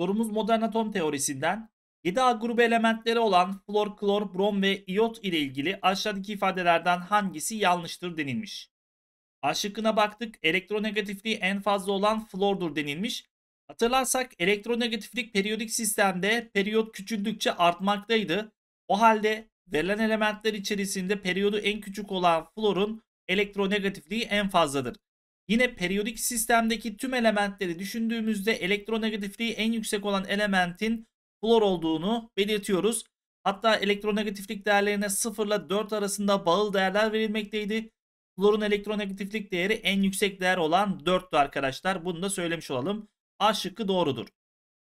Sorumuz modern atom teorisinden 7A grubu elementleri olan flor, klor, brom ve iot ile ilgili aşağıdaki ifadelerden hangisi yanlıştır denilmiş. A şıkkına baktık elektronegatifliği en fazla olan flordur denilmiş. Hatırlarsak elektronegatiflik periyodik sistemde periyot küçüldükçe artmaktaydı. O halde verilen elementler içerisinde periyodu en küçük olan florun elektronegatifliği en fazladır. Yine periyodik sistemdeki tüm elementleri düşündüğümüzde elektronegatifliği en yüksek olan elementin flor olduğunu belirtiyoruz. Hatta elektronegatiflik değerlerine 0 ile 4 arasında bağlı değerler verilmekteydi. Florun elektronegatiflik değeri en yüksek değer olan 4'tü arkadaşlar. Bunu da söylemiş olalım. A şıkkı doğrudur.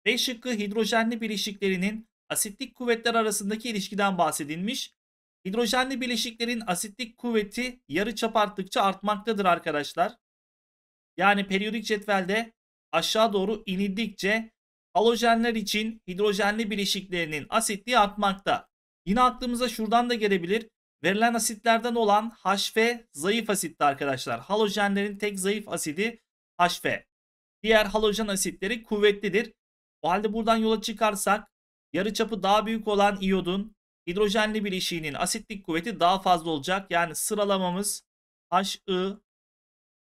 B şıkkı hidrojenli bileşiklerinin asitlik kuvvetler arasındaki ilişkiden bahsedilmiş. Hidrojenli bileşiklerin asitlik kuvveti yarı çap arttıkça artmaktadır arkadaşlar. Yani periyodik cetvelde aşağı doğru inildikçe halojenler için hidrojenli bileşiklerinin asitliği artmakta. Yine aklımıza şuradan da gelebilir. Verilen asitlerden olan HF zayıf asitti arkadaşlar. Halojenlerin tek zayıf asidi HF. Diğer halojen asitleri kuvvetlidir. O halde buradan yola çıkarsak yarıçapı daha büyük olan iyodun hidrojenli bileşiğinin asitlik kuvveti daha fazla olacak. Yani sıralamamız HI,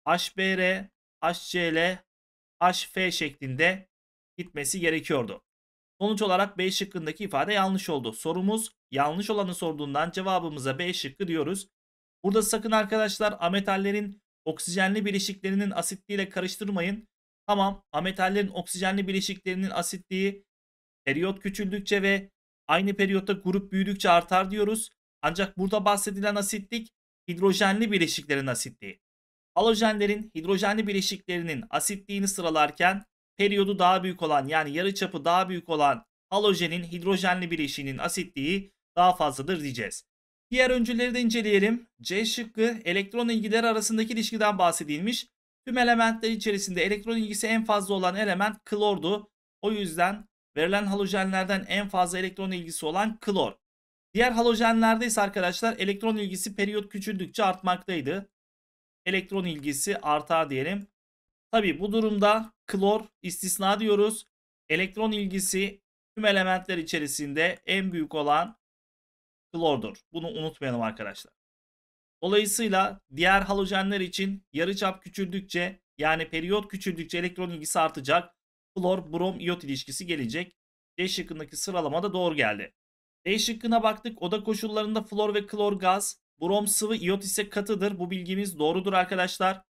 HBr, HCl, HF şeklinde gitmesi gerekiyordu. Sonuç olarak B şıkkındaki ifade yanlış oldu. Sorumuz yanlış olanı sorduğundan cevabımıza B şıkkı diyoruz. Burada sakın arkadaşlar ametallerin oksijenli bileşiklerinin asitliğiyle karıştırmayın. Tamam ametallerin oksijenli bileşiklerinin asitliği periyot küçüldükçe ve aynı periyotta grup büyüdükçe artar diyoruz. Ancak burada bahsedilen asitlik hidrojenli bileşiklerin asitliği. Halojenlerin hidrojenli bileşiklerinin asitliğini sıralarken periyodu daha büyük olan yani yarıçapı daha büyük olan halojenin hidrojenli bileşiğinin asitliği daha fazladır diyeceğiz. Diğer öncüleri de inceleyelim. C şıkkı elektron ilgileri arasındaki ilişkiden bahsedilmiş. Tüm elementler içerisinde elektron ilgisi en fazla olan element klordu. O yüzden verilen halojenlerden en fazla elektron ilgisi olan klor. Diğer halojenlerde ise arkadaşlar elektron ilgisi periyot küçüldükçe artmaktaydı elektron ilgisi artar diyelim. Tabi bu durumda klor istisna diyoruz. Elektron ilgisi tüm elementler içerisinde en büyük olan klordur. Bunu unutmayalım arkadaşlar. Dolayısıyla diğer halojenler için yarıçap küçüldükçe yani periyot küçüldükçe elektron ilgisi artacak. Klor brom iyot ilişkisi gelecek. D şıkkındaki sıralama da doğru geldi. D şıkkına baktık. Oda koşullarında flor ve klor gaz Brom sıvı, iot ise katıdır. Bu bilgimiz doğrudur arkadaşlar.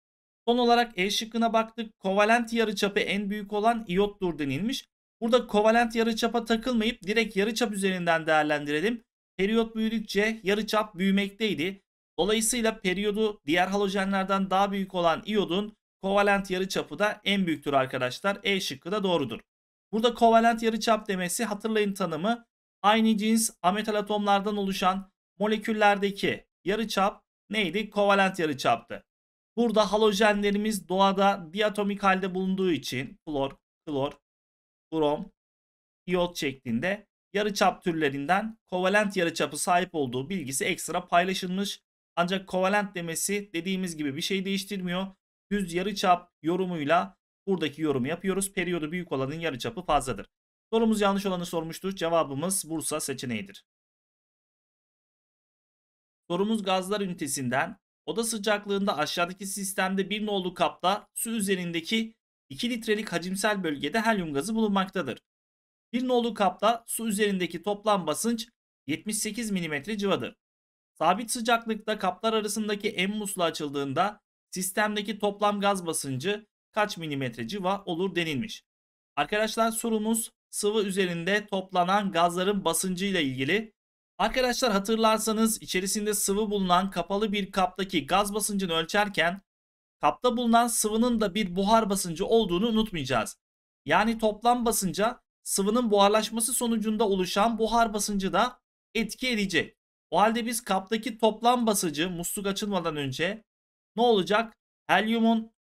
Son olarak E şıkkına baktık. Kovalent yarıçapı en büyük olan iottur denilmiş. Burada kovalent yarıçapa takılmayıp direkt yarıçap üzerinden değerlendirelim. Periyot büyüdükçe yarıçap büyümekteydi. Dolayısıyla periyodu diğer halojenlerden daha büyük olan iodun kovalent yarıçapı da en büyüktür arkadaşlar. E şıkkı da doğrudur. Burada kovalent yarıçap demesi hatırlayın tanımı aynı cins ametal atomlardan oluşan moleküllerdeki yarıçap neydi? Kovalent yarıçaptı. Burada halojenlerimiz doğada diatomik halde bulunduğu için klor, klor, brom, iot şeklinde yarıçap türlerinden kovalent yarıçapı sahip olduğu bilgisi ekstra paylaşılmış. Ancak kovalent demesi dediğimiz gibi bir şey değiştirmiyor. Düz yarıçap yorumuyla buradaki yorumu yapıyoruz. Periyodu büyük olanın yarıçapı fazladır. Sorumuz yanlış olanı sormuştur. Cevabımız Bursa seçeneğidir. Sorumuz gazlar ünitesinden oda sıcaklığında aşağıdaki sistemde bir nolu kapta su üzerindeki 2 litrelik hacimsel bölgede helyum gazı bulunmaktadır. Bir nolu kapta su üzerindeki toplam basınç 78 mm civadır. Sabit sıcaklıkta kaplar arasındaki en muslu açıldığında sistemdeki toplam gaz basıncı kaç milimetre civa olur denilmiş. Arkadaşlar sorumuz sıvı üzerinde toplanan gazların basıncı ile ilgili Arkadaşlar hatırlarsanız içerisinde sıvı bulunan kapalı bir kaptaki gaz basıncını ölçerken kapta bulunan sıvının da bir buhar basıncı olduğunu unutmayacağız. Yani toplam basınca sıvının buharlaşması sonucunda oluşan buhar basıncı da etki edecek. O halde biz kaptaki toplam basıncı musluk açılmadan önce ne olacak? Helyumun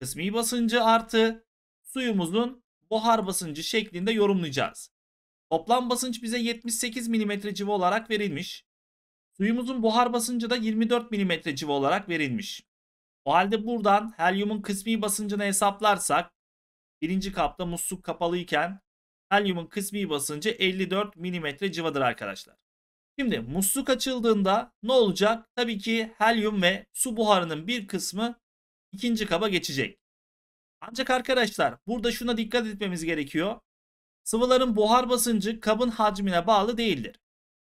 kısmi basıncı artı suyumuzun buhar basıncı şeklinde yorumlayacağız. Toplam basınç bize 78 mm civa olarak verilmiş. Suyumuzun buhar basıncı da 24 mm civa olarak verilmiş. O halde buradan helyumun kısmi basıncını hesaplarsak birinci kapta musluk kapalıyken helyumun kısmi basıncı 54 mm civadır arkadaşlar. Şimdi musluk açıldığında ne olacak? Tabii ki helyum ve su buharının bir kısmı ikinci kaba geçecek. Ancak arkadaşlar burada şuna dikkat etmemiz gerekiyor. Sıvıların buhar basıncı kabın hacmine bağlı değildir.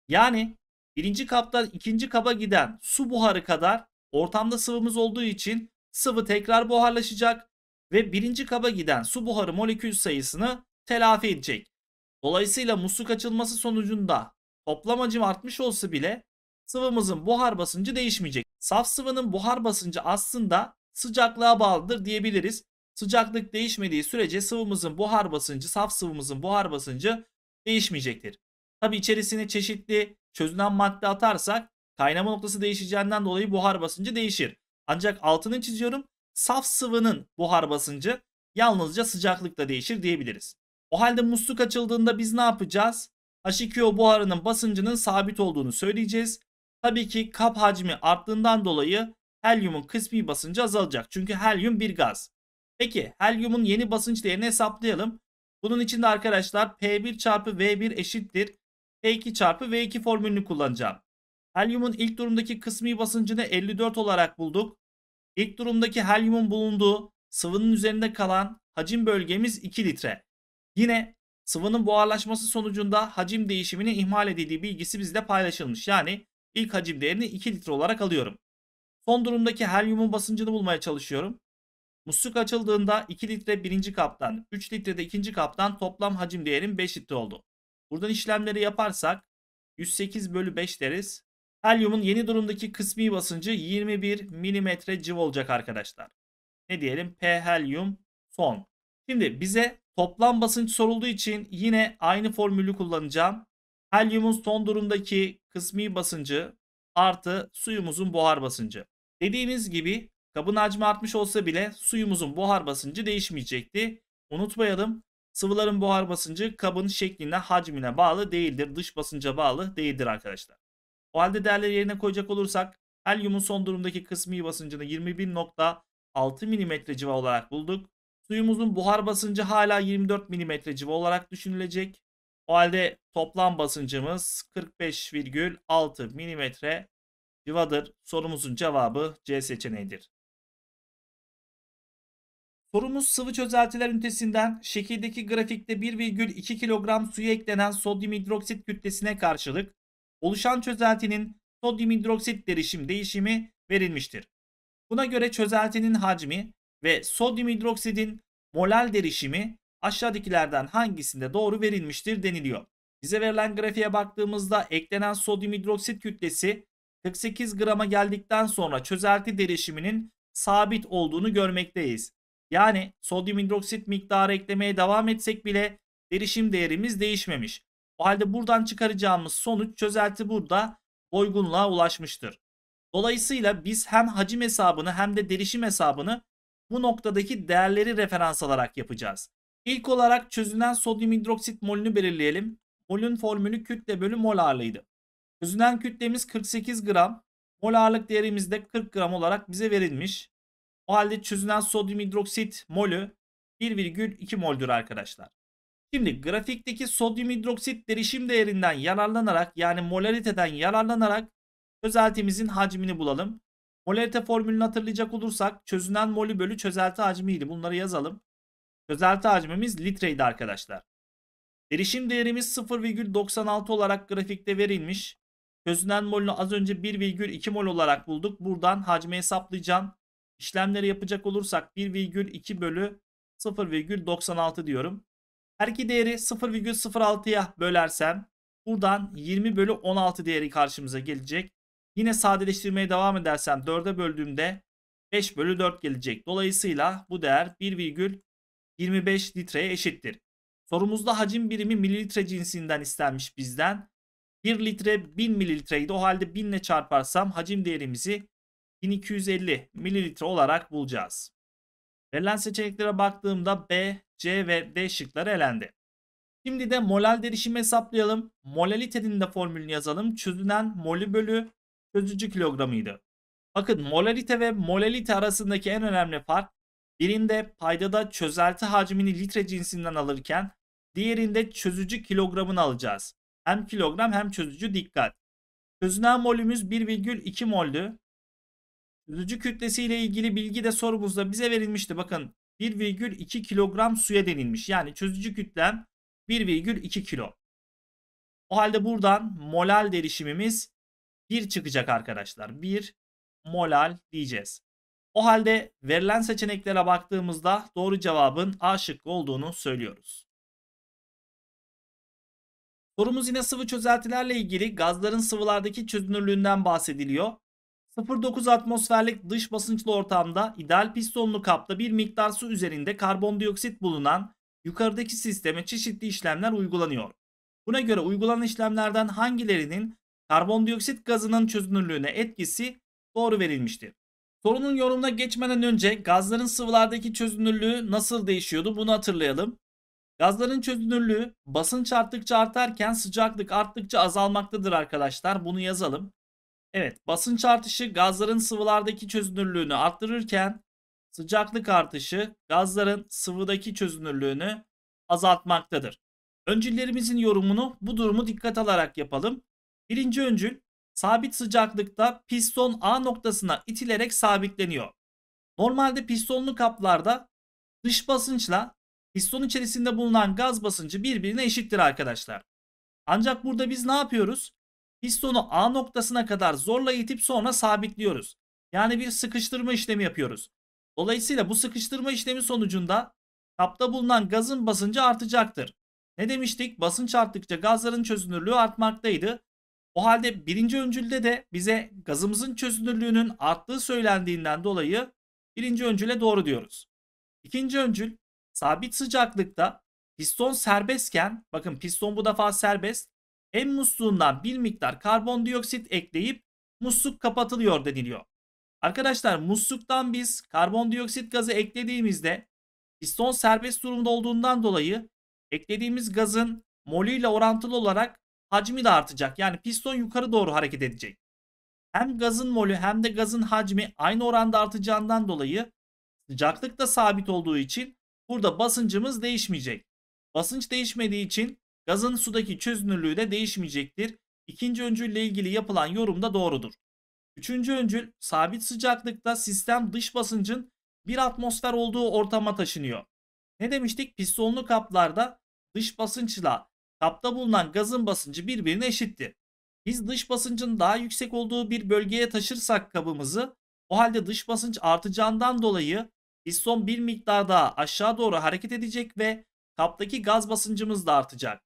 Yani birinci kaptan ikinci kaba giden su buharı kadar ortamda sıvımız olduğu için sıvı tekrar buharlaşacak ve birinci kaba giden su buharı molekül sayısını telafi edecek. Dolayısıyla musluk açılması sonucunda toplam hacim artmış olsa bile sıvımızın buhar basıncı değişmeyecek. Saf sıvının buhar basıncı aslında sıcaklığa bağlıdır diyebiliriz. Sıcaklık değişmediği sürece sıvımızın buhar basıncı, saf sıvımızın buhar basıncı değişmeyecektir. Tabi içerisine çeşitli çözünen madde atarsak kaynama noktası değişeceğinden dolayı buhar basıncı değişir. Ancak altını çiziyorum saf sıvının buhar basıncı yalnızca sıcaklıkla değişir diyebiliriz. O halde musluk açıldığında biz ne yapacağız? H2O buharının basıncının sabit olduğunu söyleyeceğiz. Tabii ki kap hacmi arttığından dolayı helyumun kısmi basıncı azalacak. Çünkü helyum bir gaz. Peki helyumun yeni basınç değerini hesaplayalım. Bunun için de arkadaşlar P1 çarpı V1 eşittir. P2 çarpı V2 formülünü kullanacağım. Helyumun ilk durumdaki kısmi basıncını 54 olarak bulduk. İlk durumdaki helyumun bulunduğu sıvının üzerinde kalan hacim bölgemiz 2 litre. Yine sıvının buharlaşması sonucunda hacim değişimini ihmal edildiği bilgisi bizde paylaşılmış. Yani ilk hacim değerini 2 litre olarak alıyorum. Son durumdaki helyumun basıncını bulmaya çalışıyorum. Musluk açıldığında 2 litre birinci kaptan, 3 litre de ikinci kaptan toplam hacim değerim 5 litre oldu. Buradan işlemleri yaparsak 108 bölü 5 deriz. Helyumun yeni durumdaki kısmi basıncı 21 mm civ olacak arkadaşlar. Ne diyelim? P helyum son. Şimdi bize toplam basınç sorulduğu için yine aynı formülü kullanacağım. Helyumun son durumdaki kısmi basıncı artı suyumuzun buhar basıncı. Dediğimiz gibi Kabın hacmi artmış olsa bile suyumuzun buhar basıncı değişmeyecekti. Unutmayalım sıvıların buhar basıncı kabın şekline hacmine bağlı değildir. Dış basınca bağlı değildir arkadaşlar. O halde değerleri yerine koyacak olursak helyumun son durumdaki kısmi basıncını 21.6 mm civa olarak bulduk. Suyumuzun buhar basıncı hala 24 mm civa olarak düşünülecek. O halde toplam basıncımız 45,6 mm civadır. Sorumuzun cevabı C seçeneğidir. Sorumuz sıvı çözeltiler ünitesinden şekildeki grafikte 1,2 kilogram suya eklenen sodyum hidroksit kütlesine karşılık oluşan çözeltinin sodyum hidroksit derişim değişimi verilmiştir. Buna göre çözeltinin hacmi ve sodyum hidroksidin molal derişimi aşağıdakilerden hangisinde doğru verilmiştir deniliyor. Bize verilen grafiğe baktığımızda eklenen sodyum hidroksit kütlesi 48 grama geldikten sonra çözelti derişiminin sabit olduğunu görmekteyiz. Yani sodyum hidroksit miktarı eklemeye devam etsek bile derişim değerimiz değişmemiş. O halde buradan çıkaracağımız sonuç çözelti burada doygunluğa ulaşmıştır. Dolayısıyla biz hem hacim hesabını hem de derişim hesabını bu noktadaki değerleri referans alarak yapacağız. İlk olarak çözünen sodyum hidroksit molünü belirleyelim. Molün formülü kütle bölü mol ağırlığıydı. Çözünen kütlemiz 48 gram. Mol ağırlık değerimiz de 40 gram olarak bize verilmiş. O halde çözünen sodyum hidroksit molü 1,2 mol'dür arkadaşlar. Şimdi grafikteki sodyum hidroksit derişim değerinden yararlanarak yani molariteden yararlanarak çözeltimizin hacmini bulalım. Molarite formülünü hatırlayacak olursak çözünen molü bölü çözelti hacmiydi. Bunları yazalım. Çözelti hacmimiz litreydi arkadaşlar. Derişim değerimiz 0,96 olarak grafikte verilmiş. Çözünen molünü az önce 1,2 mol olarak bulduk. Buradan hacmi hesaplayacağım. İşlemleri yapacak olursak 1,2 bölü 0,96 diyorum. Her iki değeri 0,06'ya bölersem buradan 20 bölü 16 değeri karşımıza gelecek. Yine sadeleştirmeye devam edersem 4'e böldüğümde 5 bölü 4 gelecek. Dolayısıyla bu değer 1,25 litreye eşittir. Sorumuzda hacim birimi mililitre cinsinden istenmiş bizden. 1 litre 1000 mililitreydi. O halde 1000 ile çarparsam hacim değerimizi 1250 mililitre olarak bulacağız. Verilen seçeneklere baktığımda B, C ve D şıkları elendi. Şimdi de molal derişimi hesaplayalım. Molalitenin de formülünü yazalım. Çözünen molü bölü çözücü kilogramıydı. Bakın molalite ve molalite arasındaki en önemli fark birinde paydada çözelti hacmini litre cinsinden alırken diğerinde çözücü kilogramını alacağız. Hem kilogram hem çözücü dikkat. Çözünen molümüz 1,2 moldü. Yüzücü kütlesiyle ilgili bilgi de sorumuzda bize verilmişti. Bakın 1,2 kilogram suya denilmiş. Yani çözücü kütlem 1,2 kilo. O halde buradan molal derişimimiz 1 çıkacak arkadaşlar. 1 molal diyeceğiz. O halde verilen seçeneklere baktığımızda doğru cevabın A şıkkı olduğunu söylüyoruz. Sorumuz yine sıvı çözeltilerle ilgili gazların sıvılardaki çözünürlüğünden bahsediliyor. 0.9 atmosferlik dış basınçlı ortamda ideal pistonlu kapta bir miktar su üzerinde karbondioksit bulunan yukarıdaki sisteme çeşitli işlemler uygulanıyor. Buna göre uygulanan işlemlerden hangilerinin karbondioksit gazının çözünürlüğüne etkisi doğru verilmiştir. Sorunun yorumuna geçmeden önce gazların sıvılardaki çözünürlüğü nasıl değişiyordu bunu hatırlayalım. Gazların çözünürlüğü basınç arttıkça artarken sıcaklık arttıkça azalmaktadır arkadaşlar. Bunu yazalım. Evet basınç artışı gazların sıvılardaki çözünürlüğünü arttırırken sıcaklık artışı gazların sıvıdaki çözünürlüğünü azaltmaktadır. Öncüllerimizin yorumunu bu durumu dikkat alarak yapalım. Birinci öncül sabit sıcaklıkta piston A noktasına itilerek sabitleniyor. Normalde pistonlu kaplarda dış basınçla piston içerisinde bulunan gaz basıncı birbirine eşittir arkadaşlar. Ancak burada biz ne yapıyoruz? Pistonu A noktasına kadar zorla itip sonra sabitliyoruz. Yani bir sıkıştırma işlemi yapıyoruz. Dolayısıyla bu sıkıştırma işlemi sonucunda kapta bulunan gazın basıncı artacaktır. Ne demiştik? Basınç arttıkça gazların çözünürlüğü artmaktaydı. O halde birinci öncülde de bize gazımızın çözünürlüğünün arttığı söylendiğinden dolayı birinci öncüle doğru diyoruz. İkinci öncül sabit sıcaklıkta piston serbestken bakın piston bu defa serbest hem musluğundan bir miktar karbondioksit ekleyip musluk kapatılıyor deniliyor. Arkadaşlar musluktan biz karbondioksit gazı eklediğimizde piston serbest durumda olduğundan dolayı eklediğimiz gazın molü ile orantılı olarak hacmi de artacak. Yani piston yukarı doğru hareket edecek. Hem gazın molü hem de gazın hacmi aynı oranda artacağından dolayı sıcaklık da sabit olduğu için burada basıncımız değişmeyecek. Basınç değişmediği için Gazın sudaki çözünürlüğü de değişmeyecektir. İkinci öncülle ilgili yapılan yorum da doğrudur. Üçüncü öncül sabit sıcaklıkta sistem dış basıncın bir atmosfer olduğu ortama taşınıyor. Ne demiştik? Pistonlu kaplarda dış basınçla kapta bulunan gazın basıncı birbirine eşittir. Biz dış basıncın daha yüksek olduğu bir bölgeye taşırsak kabımızı o halde dış basınç artacağından dolayı piston bir miktar daha aşağı doğru hareket edecek ve kaptaki gaz basıncımız da artacak.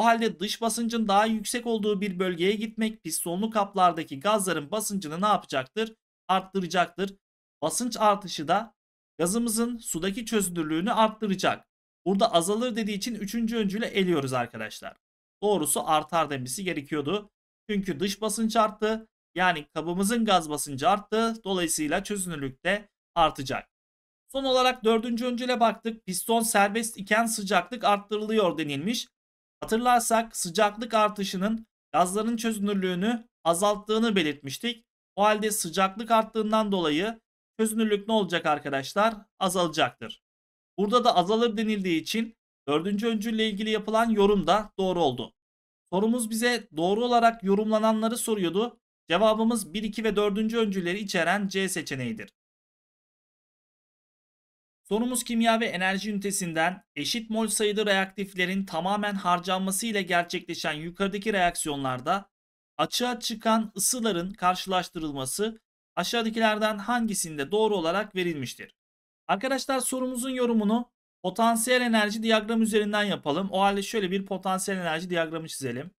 O halde dış basıncın daha yüksek olduğu bir bölgeye gitmek pistonlu kaplardaki gazların basıncını ne yapacaktır? Arttıracaktır. Basınç artışı da gazımızın sudaki çözünürlüğünü arttıracak. Burada azalır dediği için 3. öncülü eliyoruz arkadaşlar. Doğrusu artar demesi gerekiyordu. Çünkü dış basınç arttı. Yani kabımızın gaz basıncı arttı. Dolayısıyla çözünürlük de artacak. Son olarak dördüncü öncüle baktık. Piston serbest iken sıcaklık arttırılıyor denilmiş. Hatırlarsak sıcaklık artışının gazların çözünürlüğünü azalttığını belirtmiştik. O halde sıcaklık arttığından dolayı çözünürlük ne olacak arkadaşlar? Azalacaktır. Burada da azalır denildiği için 4. öncülle ilgili yapılan yorum da doğru oldu. Sorumuz bize doğru olarak yorumlananları soruyordu. Cevabımız 1, 2 ve 4. öncüleri içeren C seçeneğidir. Sorumuz kimya ve enerji ünitesinden eşit mol sayıda reaktiflerin tamamen harcanması ile gerçekleşen yukarıdaki reaksiyonlarda açığa çıkan ısıların karşılaştırılması aşağıdakilerden hangisinde doğru olarak verilmiştir? Arkadaşlar sorumuzun yorumunu potansiyel enerji diyagramı üzerinden yapalım. O halde şöyle bir potansiyel enerji diyagramı çizelim.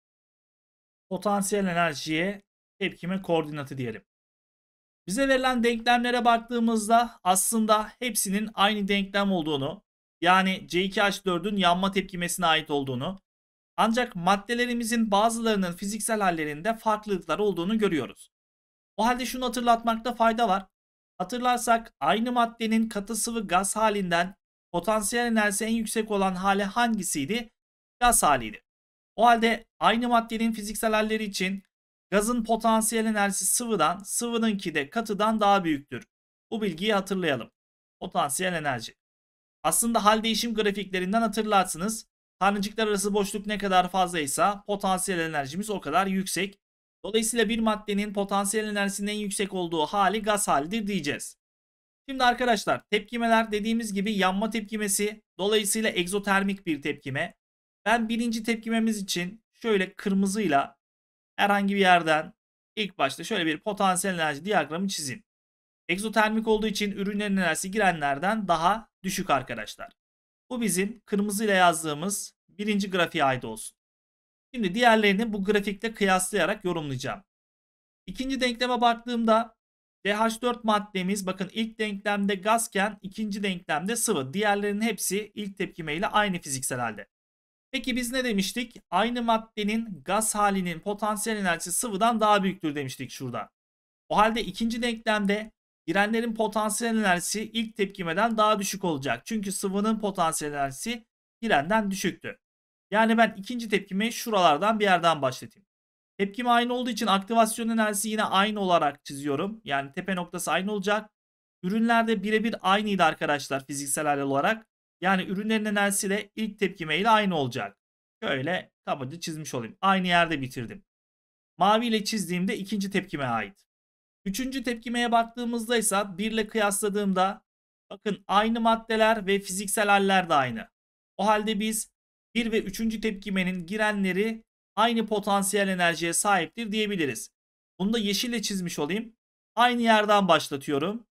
Potansiyel enerjiye tepkime koordinatı diyelim. Bize verilen denklemlere baktığımızda aslında hepsinin aynı denklem olduğunu yani C2H4'ün yanma tepkimesine ait olduğunu ancak maddelerimizin bazılarının fiziksel hallerinde farklılıklar olduğunu görüyoruz. O halde şunu hatırlatmakta fayda var. Hatırlarsak aynı maddenin katı sıvı gaz halinden potansiyel enerjisi en yüksek olan hali hangisiydi? Gaz haliydi. O halde aynı maddenin fiziksel halleri için Gazın potansiyel enerjisi sıvıdan, sıvınınki de katıdan daha büyüktür. Bu bilgiyi hatırlayalım. Potansiyel enerji. Aslında hal değişim grafiklerinden hatırlarsınız. Tanecikler arası boşluk ne kadar fazlaysa potansiyel enerjimiz o kadar yüksek. Dolayısıyla bir maddenin potansiyel enerjisinin en yüksek olduğu hali gaz halidir diyeceğiz. Şimdi arkadaşlar tepkimeler dediğimiz gibi yanma tepkimesi dolayısıyla egzotermik bir tepkime. Ben birinci tepkimemiz için şöyle kırmızıyla herhangi bir yerden ilk başta şöyle bir potansiyel enerji diyagramı çizin. Egzotermik olduğu için ürünlerin enerjisi girenlerden daha düşük arkadaşlar. Bu bizim kırmızı ile yazdığımız birinci grafiğe ait olsun. Şimdi diğerlerini bu grafikte kıyaslayarak yorumlayacağım. İkinci denkleme baktığımda DH4 maddemiz bakın ilk denklemde gazken ikinci denklemde sıvı. Diğerlerinin hepsi ilk tepkimeyle aynı fiziksel halde. Peki biz ne demiştik? Aynı maddenin gaz halinin potansiyel enerjisi sıvıdan daha büyüktür demiştik şurada. O halde ikinci denklemde direnlerin potansiyel enerjisi ilk tepkimeden daha düşük olacak. Çünkü sıvının potansiyel enerjisi direnden düşüktü. Yani ben ikinci tepkimi şuralardan bir yerden başlatayım. Tepkim aynı olduğu için aktivasyon enerjisi yine aynı olarak çiziyorum. Yani tepe noktası aynı olacak. Ürünlerde birebir aynıydı arkadaşlar fiziksel hal olarak. Yani ürünlerin enerjisiyle ilk tepkimeyle aynı olacak. Şöyle kabaca çizmiş olayım. Aynı yerde bitirdim. Mavi ile çizdiğimde ikinci tepkime ait. Üçüncü tepkimeye baktığımızda ise 1 ile kıyasladığımda bakın aynı maddeler ve fiziksel haller de aynı. O halde biz bir ve üçüncü tepkimenin girenleri aynı potansiyel enerjiye sahiptir diyebiliriz. Bunu da yeşille çizmiş olayım. Aynı yerden başlatıyorum.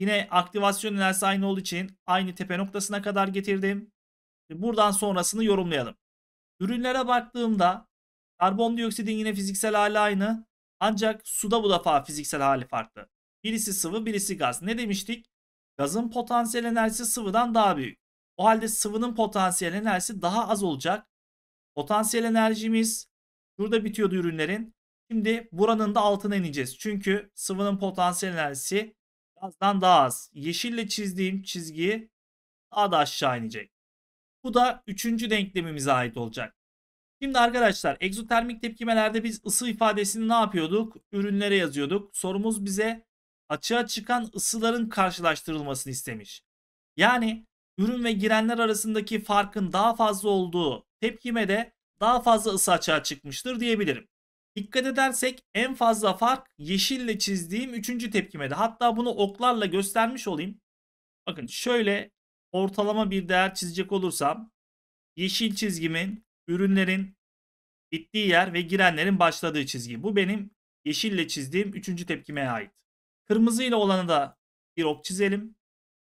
Yine aktivasyon enerjisi aynı olduğu için aynı tepe noktasına kadar getirdim. Buradan sonrasını yorumlayalım. Ürünlere baktığımda karbondioksidin yine fiziksel hali aynı. Ancak suda bu defa fiziksel hali farklı. Birisi sıvı birisi gaz. Ne demiştik? Gazın potansiyel enerjisi sıvıdan daha büyük. O halde sıvının potansiyel enerjisi daha az olacak. Potansiyel enerjimiz şurada bitiyordu ürünlerin. Şimdi buranın da altına ineceğiz. Çünkü sıvının potansiyel enerjisi Gazdan daha az. Yeşille çizdiğim çizgi daha da aşağı inecek. Bu da üçüncü denklemimize ait olacak. Şimdi arkadaşlar egzotermik tepkimelerde biz ısı ifadesini ne yapıyorduk? Ürünlere yazıyorduk. Sorumuz bize açığa çıkan ısıların karşılaştırılmasını istemiş. Yani ürün ve girenler arasındaki farkın daha fazla olduğu tepkimede daha fazla ısı açığa çıkmıştır diyebilirim. Dikkat edersek en fazla fark yeşille çizdiğim 3. tepkimede. Hatta bunu oklarla göstermiş olayım. Bakın şöyle ortalama bir değer çizecek olursam yeşil çizgimin ürünlerin bittiği yer ve girenlerin başladığı çizgi. Bu benim yeşille çizdiğim 3. tepkimeye ait. Kırmızı ile olanı da bir ok çizelim.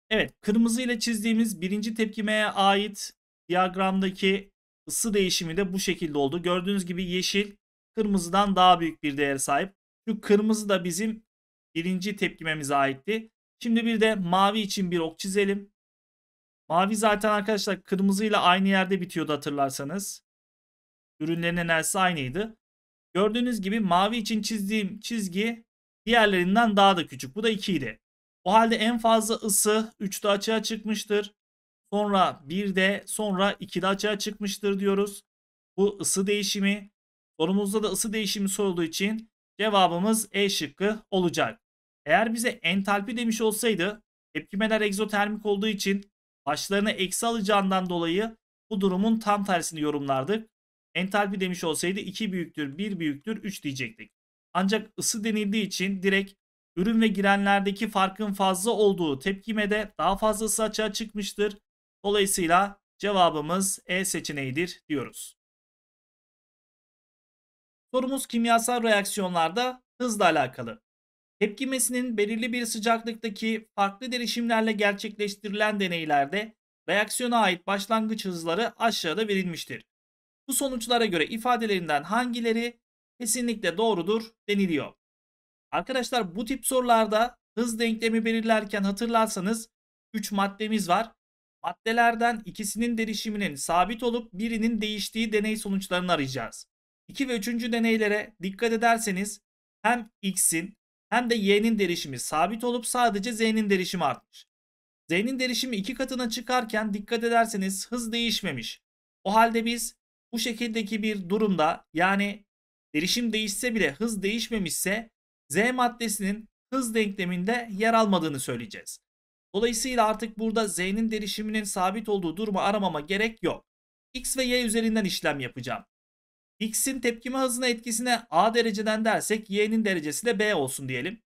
Evet kırmızı ile çizdiğimiz birinci tepkimeye ait diyagramdaki ısı değişimi de bu şekilde oldu. Gördüğünüz gibi yeşil kırmızıdan daha büyük bir değere sahip. Çünkü kırmızı da bizim birinci tepkimemize aitti. Şimdi bir de mavi için bir ok çizelim. Mavi zaten arkadaşlar kırmızıyla aynı yerde bitiyordu hatırlarsanız. Ürünlerin enerjisi aynıydı. Gördüğünüz gibi mavi için çizdiğim çizgi diğerlerinden daha da küçük. Bu da 2 idi. O halde en fazla ısı 3'te açığa çıkmıştır. Sonra 1'de sonra 2'de açığa çıkmıştır diyoruz. Bu ısı değişimi Sorumuzda da ısı değişimi sorulduğu için cevabımız E şıkkı olacak. Eğer bize entalpi demiş olsaydı tepkimeler egzotermik olduğu için başlarına eksi alacağından dolayı bu durumun tam tersini yorumlardık. Entalpi demiş olsaydı 2 büyüktür 1 büyüktür 3 diyecektik. Ancak ısı denildiği için direkt ürün ve girenlerdeki farkın fazla olduğu tepkimede daha fazlası açığa çıkmıştır. Dolayısıyla cevabımız E seçeneğidir diyoruz. Sorumuz kimyasal reaksiyonlarda hızla alakalı. Tepkimesinin belirli bir sıcaklıktaki farklı derişimlerle gerçekleştirilen deneylerde reaksiyona ait başlangıç hızları aşağıda verilmiştir. Bu sonuçlara göre ifadelerinden hangileri kesinlikle doğrudur deniliyor. Arkadaşlar bu tip sorularda hız denklemi belirlerken hatırlarsanız 3 maddemiz var. Maddelerden ikisinin derişiminin sabit olup birinin değiştiği deney sonuçlarını arayacağız. 2 ve 3. deneylere dikkat ederseniz hem x'in hem de y'nin derişimi sabit olup sadece z'nin derişimi artmış. Z'nin derişimi 2 katına çıkarken dikkat ederseniz hız değişmemiş. O halde biz bu şekildeki bir durumda yani derişim değişse bile hız değişmemişse Z maddesinin hız denkleminde yer almadığını söyleyeceğiz. Dolayısıyla artık burada Z'nin derişiminin sabit olduğu durumu aramama gerek yok. X ve Y üzerinden işlem yapacağım. X'in tepkime hızına etkisine A dereceden dersek Y'nin derecesi de B olsun diyelim.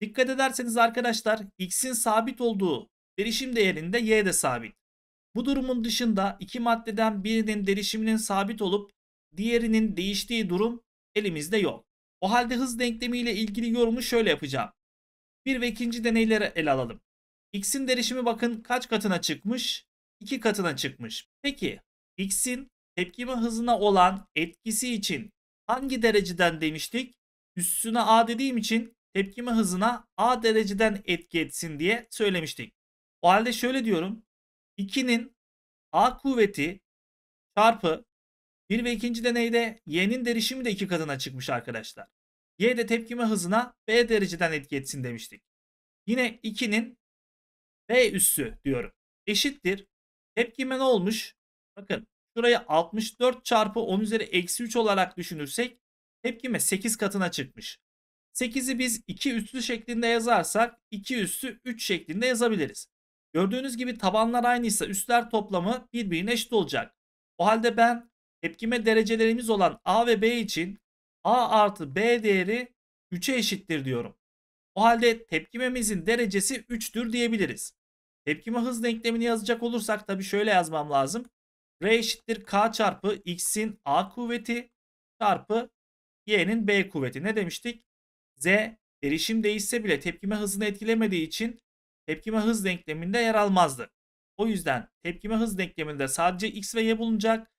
Dikkat ederseniz arkadaşlar X'in sabit olduğu derişim değerinde Y de sabit. Bu durumun dışında iki maddeden birinin derişiminin sabit olup diğerinin değiştiği durum elimizde yok. O halde hız denklemiyle ilgili yorumu şöyle yapacağım. Bir ve ikinci deneyleri ele alalım. X'in derişimi bakın kaç katına çıkmış? 2 katına çıkmış. Peki X'in tepkime hızına olan etkisi için hangi dereceden demiştik? Üstüne A dediğim için tepkime hızına A dereceden etki etsin diye söylemiştik. O halde şöyle diyorum. 2'nin A kuvveti çarpı 1 ve 2. deneyde Y'nin derişimi de 2 katına çıkmış arkadaşlar. Y de tepkime hızına B dereceden etki etsin demiştik. Yine 2'nin B üssü diyorum. Eşittir. Tepkime ne olmuş? Bakın Şurayı 64 çarpı 10 üzeri eksi 3 olarak düşünürsek tepkime 8 katına çıkmış. 8'i biz 2 üstü şeklinde yazarsak 2 üstü 3 şeklinde yazabiliriz. Gördüğünüz gibi tabanlar aynıysa üstler toplamı birbirine eşit olacak. O halde ben tepkime derecelerimiz olan A ve B için A artı B değeri 3'e eşittir diyorum. O halde tepkimemizin derecesi 3'tür diyebiliriz. Tepkime hız denklemini yazacak olursak tabi şöyle yazmam lazım. R eşittir K çarpı X'in A kuvveti çarpı Y'nin B kuvveti. Ne demiştik? Z erişim değişse bile tepkime hızını etkilemediği için tepkime hız denkleminde yer almazdı. O yüzden tepkime hız denkleminde sadece X ve Y bulunacak.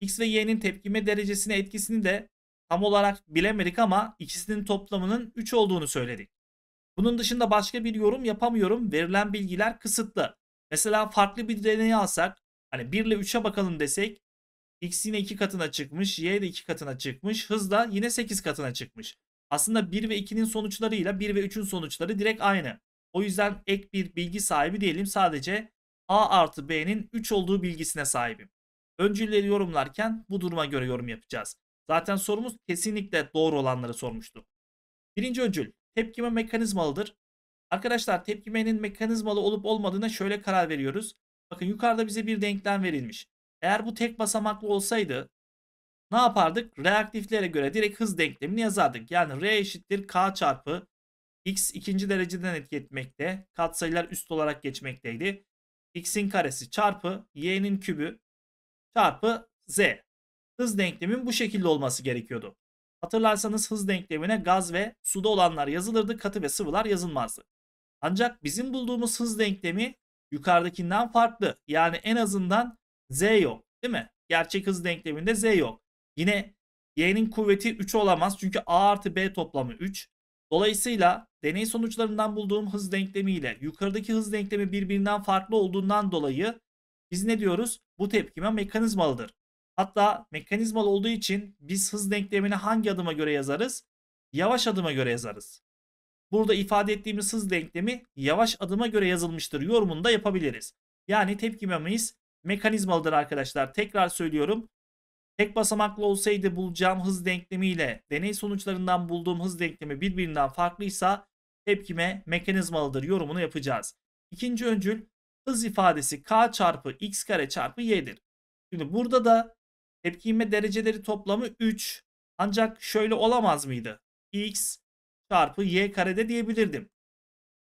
X ve Y'nin tepkime derecesine etkisini de tam olarak bilemedik ama ikisinin toplamının 3 olduğunu söyledik. Bunun dışında başka bir yorum yapamıyorum. Verilen bilgiler kısıtlı. Mesela farklı bir deney alsak Hani 1 ile 3'e bakalım desek x yine 2 katına çıkmış. Y de 2 katına çıkmış. Hız da yine 8 katına çıkmış. Aslında 1 ve 2'nin sonuçlarıyla 1 ve 3'ün sonuçları direkt aynı. O yüzden ek bir bilgi sahibi diyelim sadece A artı B'nin 3 olduğu bilgisine sahibim. Öncülleri yorumlarken bu duruma göre yorum yapacağız. Zaten sorumuz kesinlikle doğru olanları sormuştu. Birinci öncül tepkime mekanizmalıdır. Arkadaşlar tepkimenin mekanizmalı olup olmadığına şöyle karar veriyoruz. Bakın yukarıda bize bir denklem verilmiş. Eğer bu tek basamaklı olsaydı ne yapardık? Reaktiflere göre direkt hız denklemini yazardık. Yani R eşittir K çarpı X ikinci dereceden etki etmekte. Katsayılar üst olarak geçmekteydi. X'in karesi çarpı Y'nin kübü çarpı Z. Hız denklemin bu şekilde olması gerekiyordu. Hatırlarsanız hız denklemine gaz ve suda olanlar yazılırdı, katı ve sıvılar yazılmazdı. Ancak bizim bulduğumuz hız denklemi yukarıdakinden farklı. Yani en azından z yok değil mi? Gerçek hız denkleminde z yok. Yine y'nin kuvveti 3 olamaz çünkü a artı b toplamı 3. Dolayısıyla deney sonuçlarından bulduğum hız denklemi ile yukarıdaki hız denklemi birbirinden farklı olduğundan dolayı biz ne diyoruz? Bu tepkime mekanizmalıdır. Hatta mekanizmalı olduğu için biz hız denklemini hangi adıma göre yazarız? Yavaş adıma göre yazarız. Burada ifade ettiğimiz hız denklemi yavaş adıma göre yazılmıştır yorumunu da yapabiliriz. Yani tepkimemiz mekanizmalıdır arkadaşlar. Tekrar söylüyorum. Tek basamaklı olsaydı bulacağım hız denklemi ile deney sonuçlarından bulduğum hız denklemi birbirinden farklıysa tepkime mekanizmalıdır yorumunu yapacağız. İkinci öncül hız ifadesi k çarpı x kare çarpı y'dir. Şimdi burada da tepkime dereceleri toplamı 3 ancak şöyle olamaz mıydı? x çarpı y karede diyebilirdim.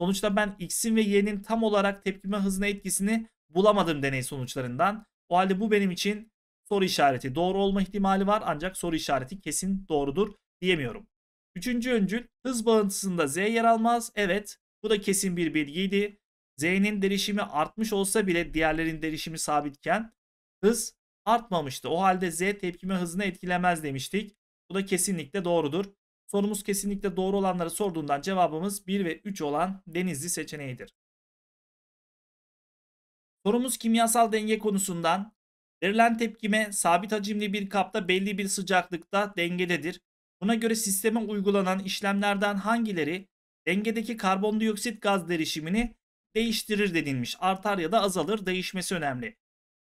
Sonuçta ben x'in ve y'nin tam olarak tepkime hızına etkisini bulamadım deney sonuçlarından. O halde bu benim için soru işareti doğru olma ihtimali var ancak soru işareti kesin doğrudur diyemiyorum. Üçüncü öncül hız bağıntısında z yer almaz. Evet bu da kesin bir bilgiydi. Z'nin derişimi artmış olsa bile diğerlerin derişimi sabitken hız artmamıştı. O halde Z tepkime hızını etkilemez demiştik. Bu da kesinlikle doğrudur. Sorumuz kesinlikle doğru olanları sorduğundan cevabımız 1 ve 3 olan Denizli seçeneğidir. Sorumuz kimyasal denge konusundan verilen tepkime sabit hacimli bir kapta belli bir sıcaklıkta dengededir. Buna göre sisteme uygulanan işlemlerden hangileri dengedeki karbondioksit gaz derişimini değiştirir denilmiş. Artar ya da azalır değişmesi önemli.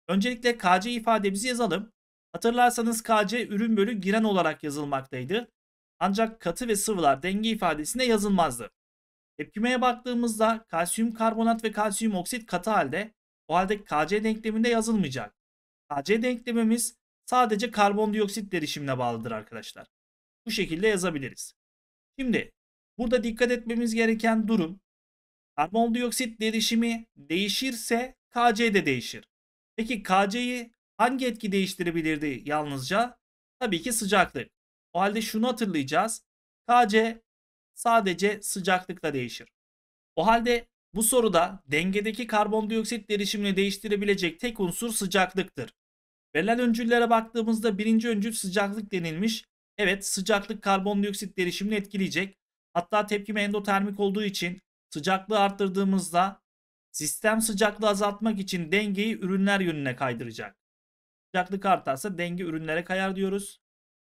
Öncelikle KC ifademizi yazalım. Hatırlarsanız KC ürün bölü giren olarak yazılmaktaydı. Ancak katı ve sıvılar denge ifadesinde yazılmazdı. Tepkimeye baktığımızda kalsiyum karbonat ve kalsiyum oksit katı halde o halde Kc denkleminde yazılmayacak. Kc denklemimiz sadece karbondioksit derişimine bağlıdır arkadaşlar. Bu şekilde yazabiliriz. Şimdi burada dikkat etmemiz gereken durum karbondioksit derişimi değişirse Kc de değişir. Peki Kc'yi hangi etki değiştirebilirdi yalnızca? Tabii ki sıcaklık. O halde şunu hatırlayacağız. KC sadece sıcaklıkla değişir. O halde bu soruda dengedeki karbondioksit derişimini değiştirebilecek tek unsur sıcaklıktır. Verilen öncüllere baktığımızda birinci öncül sıcaklık denilmiş. Evet sıcaklık karbondioksit derişimini etkileyecek. Hatta tepkime endotermik olduğu için sıcaklığı arttırdığımızda sistem sıcaklığı azaltmak için dengeyi ürünler yönüne kaydıracak. Sıcaklık artarsa denge ürünlere kayar diyoruz.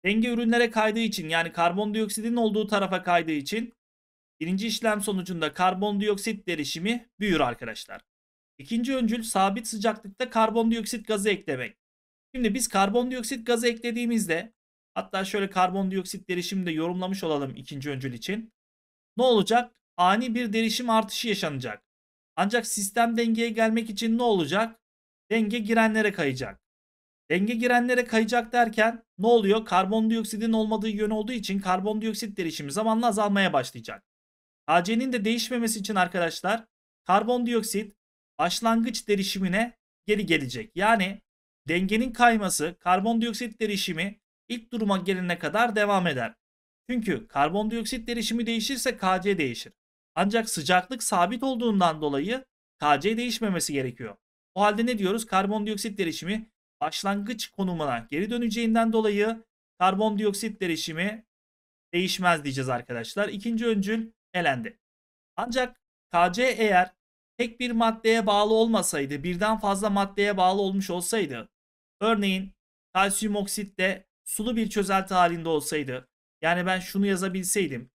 Denge ürünlere kaydığı için yani karbondioksitin olduğu tarafa kaydığı için birinci işlem sonucunda karbondioksit derişimi büyür arkadaşlar. İkinci öncül sabit sıcaklıkta karbondioksit gazı eklemek. Şimdi biz karbondioksit gazı eklediğimizde hatta şöyle karbondioksit derişimi de yorumlamış olalım ikinci öncül için. Ne olacak? Ani bir derişim artışı yaşanacak. Ancak sistem dengeye gelmek için ne olacak? Denge girenlere kayacak. Denge girenlere kayacak derken ne oluyor? Karbondioksitin olmadığı yön olduğu için karbondioksit derişimi zamanla azalmaya başlayacak. AC'nin de değişmemesi için arkadaşlar karbondioksit başlangıç derişimine geri gelecek. Yani dengenin kayması karbondioksit derişimi ilk duruma gelene kadar devam eder. Çünkü karbondioksit derişimi değişirse KC değişir. Ancak sıcaklık sabit olduğundan dolayı KC değişmemesi gerekiyor. O halde ne diyoruz? Karbondioksit derişimi başlangıç konumuna geri döneceğinden dolayı karbondioksit derişimi değişmez diyeceğiz arkadaşlar. İkinci öncül elendi. Ancak KC eğer tek bir maddeye bağlı olmasaydı, birden fazla maddeye bağlı olmuş olsaydı, örneğin kalsiyum oksit de sulu bir çözelti halinde olsaydı, yani ben şunu yazabilseydim,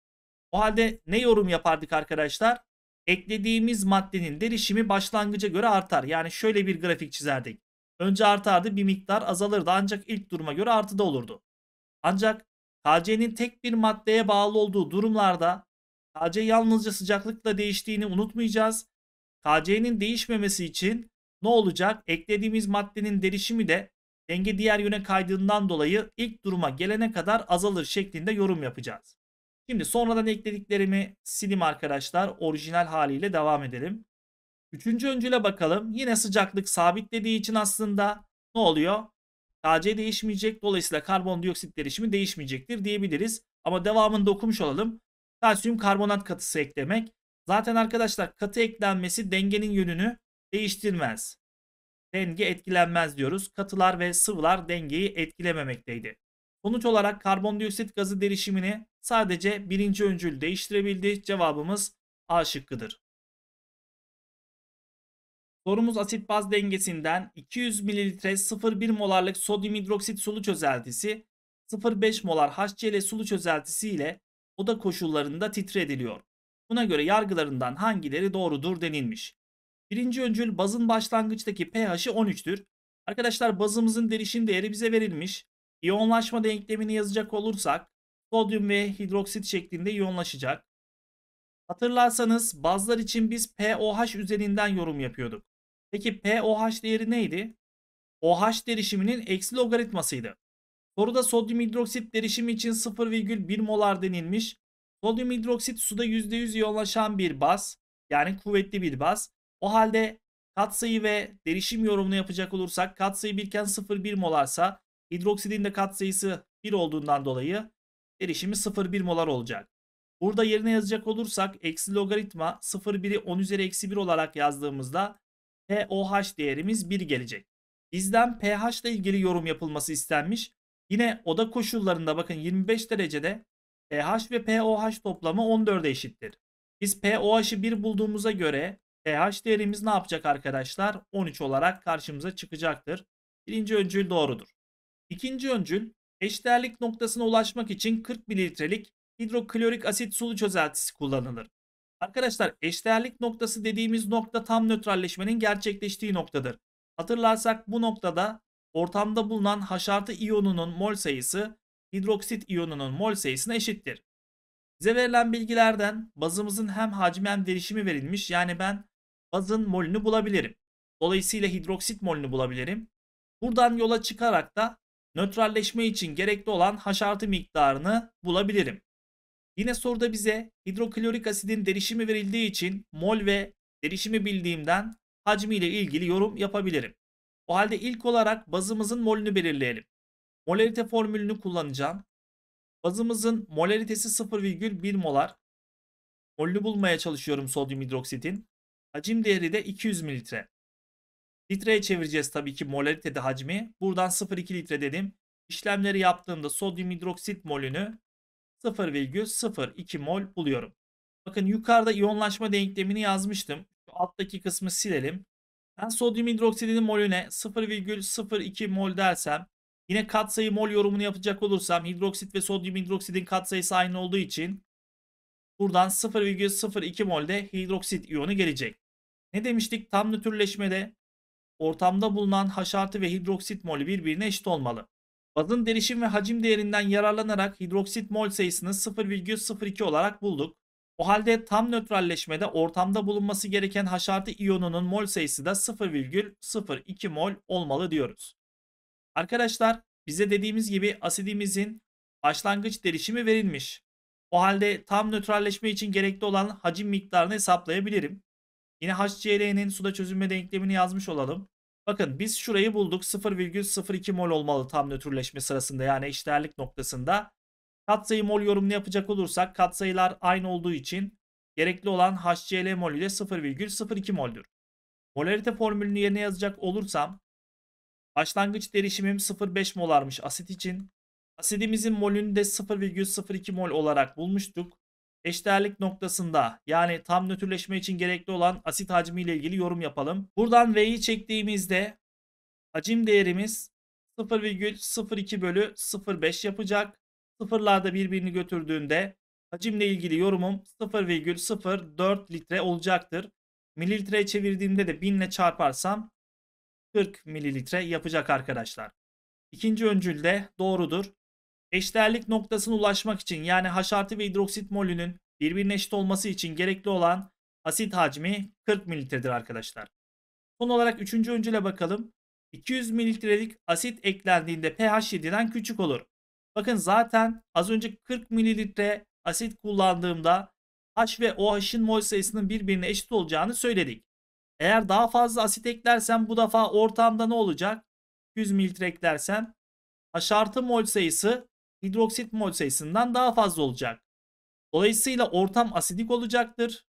o halde ne yorum yapardık arkadaşlar? Eklediğimiz maddenin derişimi başlangıca göre artar. Yani şöyle bir grafik çizerdik. Önce artardı bir miktar azalırdı ancak ilk duruma göre artıda olurdu. Ancak KC'nin tek bir maddeye bağlı olduğu durumlarda KC yalnızca sıcaklıkla değiştiğini unutmayacağız. KC'nin değişmemesi için ne olacak? Eklediğimiz maddenin derişimi de denge diğer yöne kaydığından dolayı ilk duruma gelene kadar azalır şeklinde yorum yapacağız. Şimdi sonradan eklediklerimi silim arkadaşlar. Orijinal haliyle devam edelim. Üçüncü öncüle bakalım. Yine sıcaklık sabitlediği için aslında ne oluyor? KC değişmeyecek. Dolayısıyla karbondioksit derişimi değişmeyecektir diyebiliriz. Ama devamında okumuş olalım. Kalsiyum karbonat katısı eklemek. Zaten arkadaşlar katı eklenmesi dengenin yönünü değiştirmez. Denge etkilenmez diyoruz. Katılar ve sıvılar dengeyi etkilememekteydi. Sonuç olarak karbondioksit gazı derişimini sadece birinci öncül değiştirebildi. Cevabımız A şıkkıdır. Sorumuz asit baz dengesinden 200 ml 0,1 molarlık sodyum hidroksit sulu çözeltisi 0,5 molar HCl sulu çözeltisi ile oda koşullarında titre ediliyor. Buna göre yargılarından hangileri doğrudur denilmiş. Birinci öncül bazın başlangıçtaki pH'i 13'tür. Arkadaşlar bazımızın derişim değeri bize verilmiş. İyonlaşma denklemini yazacak olursak sodyum ve hidroksit şeklinde iyonlaşacak. Hatırlarsanız bazlar için biz pOH üzerinden yorum yapıyorduk. Peki POH değeri neydi? OH derişiminin eksi logaritmasıydı. Soruda sodyum hidroksit derişimi için 0,1 molar denilmiş. Sodyum hidroksit suda %100 yoğunlaşan bir baz. Yani kuvvetli bir baz. O halde katsayı ve derişim yorumunu yapacak olursak katsayı 1 0,1 molarsa hidroksidin de katsayısı 1 olduğundan dolayı derişimi 0,1 molar olacak. Burada yerine yazacak olursak eksi logaritma 0,1'i 10 üzeri eksi 1 olarak yazdığımızda pOH değerimiz 1 gelecek. Bizden pH ile ilgili yorum yapılması istenmiş. Yine oda koşullarında bakın 25 derecede pH ve pOH toplamı 14'e eşittir. Biz pOH'ı 1 bulduğumuza göre pH değerimiz ne yapacak arkadaşlar? 13 olarak karşımıza çıkacaktır. Birinci öncül doğrudur. İkinci öncül eşdeğerlik noktasına ulaşmak için 40 mililitrelik hidroklorik asit sulu çözeltisi kullanılır. Arkadaşlar eşdeğerlik noktası dediğimiz nokta tam nötralleşmenin gerçekleştiği noktadır. Hatırlarsak bu noktada ortamda bulunan H iyonunun mol sayısı hidroksit iyonunun mol sayısına eşittir. Bize verilen bilgilerden bazımızın hem hacmi hem derişimi verilmiş. Yani ben bazın molünü bulabilirim. Dolayısıyla hidroksit molünü bulabilirim. Buradan yola çıkarak da nötralleşme için gerekli olan H miktarını bulabilirim. Yine soruda bize hidroklorik asidin derişimi verildiği için mol ve derişimi bildiğimden hacmi ile ilgili yorum yapabilirim. O halde ilk olarak bazımızın molünü belirleyelim. Molarite formülünü kullanacağım. Bazımızın molaritesi 0,1 molar. Molünü bulmaya çalışıyorum sodyum hidroksitin. Hacim değeri de 200 mililitre. Litreye çevireceğiz tabii ki molaritede hacmi. Buradan 0,2 litre dedim. İşlemleri yaptığımda sodyum hidroksit molünü 0,02 mol buluyorum. Bakın yukarıda iyonlaşma denklemini yazmıştım. Şu alttaki kısmı silelim. Ben sodyum hidroksidinin molüne 0,02 mol dersem yine katsayı mol yorumunu yapacak olursam hidroksit ve sodyum hidroksidin katsayısı aynı olduğu için buradan 0,02 molde hidroksit iyonu gelecek. Ne demiştik tam nötrleşmede ortamda bulunan H artı ve hidroksit molü birbirine eşit olmalı. Bazın derişim ve hacim değerinden yararlanarak hidroksit mol sayısını 0,02 olarak bulduk. O halde tam nötralleşmede ortamda bulunması gereken H iyonunun mol sayısı da 0,02 mol olmalı diyoruz. Arkadaşlar bize dediğimiz gibi asidimizin başlangıç derişimi verilmiş. O halde tam nötralleşme için gerekli olan hacim miktarını hesaplayabilirim. Yine HCl'nin suda çözünme denklemini yazmış olalım. Bakın biz şurayı bulduk. 0,02 mol olmalı tam nötrleşme sırasında yani eşdeğerlik noktasında. Katsayı mol yorumunu yapacak olursak katsayılar aynı olduğu için gerekli olan HCl molü de 0,02 moldür. Molarite formülünü yerine yazacak olursam başlangıç derişimim 0,5 molarmış asit için. Asidimizin molünü de 0,02 mol olarak bulmuştuk eşdeğerlik noktasında yani tam nötrleşme için gerekli olan asit hacmi ile ilgili yorum yapalım. Buradan V'yi çektiğimizde hacim değerimiz 0,02 bölü 0,5 yapacak. Sıfırlarda birbirini götürdüğünde hacimle ilgili yorumum 0,04 litre olacaktır. Mililitreye çevirdiğimde de 1000 ile çarparsam 40 mililitre yapacak arkadaşlar. İkinci öncül de doğrudur. Eşdeğerlik noktasına ulaşmak için yani H artı ve hidroksit molünün birbirine eşit olması için gerekli olan asit hacmi 40 mililitredir arkadaşlar. Son olarak üçüncü öncüle bakalım. 200 mililitrelik asit eklendiğinde pH 7'den küçük olur. Bakın zaten az önce 40 mililitre asit kullandığımda H ve OH'ın mol sayısının birbirine eşit olacağını söyledik. Eğer daha fazla asit eklersem bu defa ortamda ne olacak? 100 mililitre eklersem H artı mol sayısı hidroksit mol sayısından daha fazla olacak. Dolayısıyla ortam asidik olacaktır.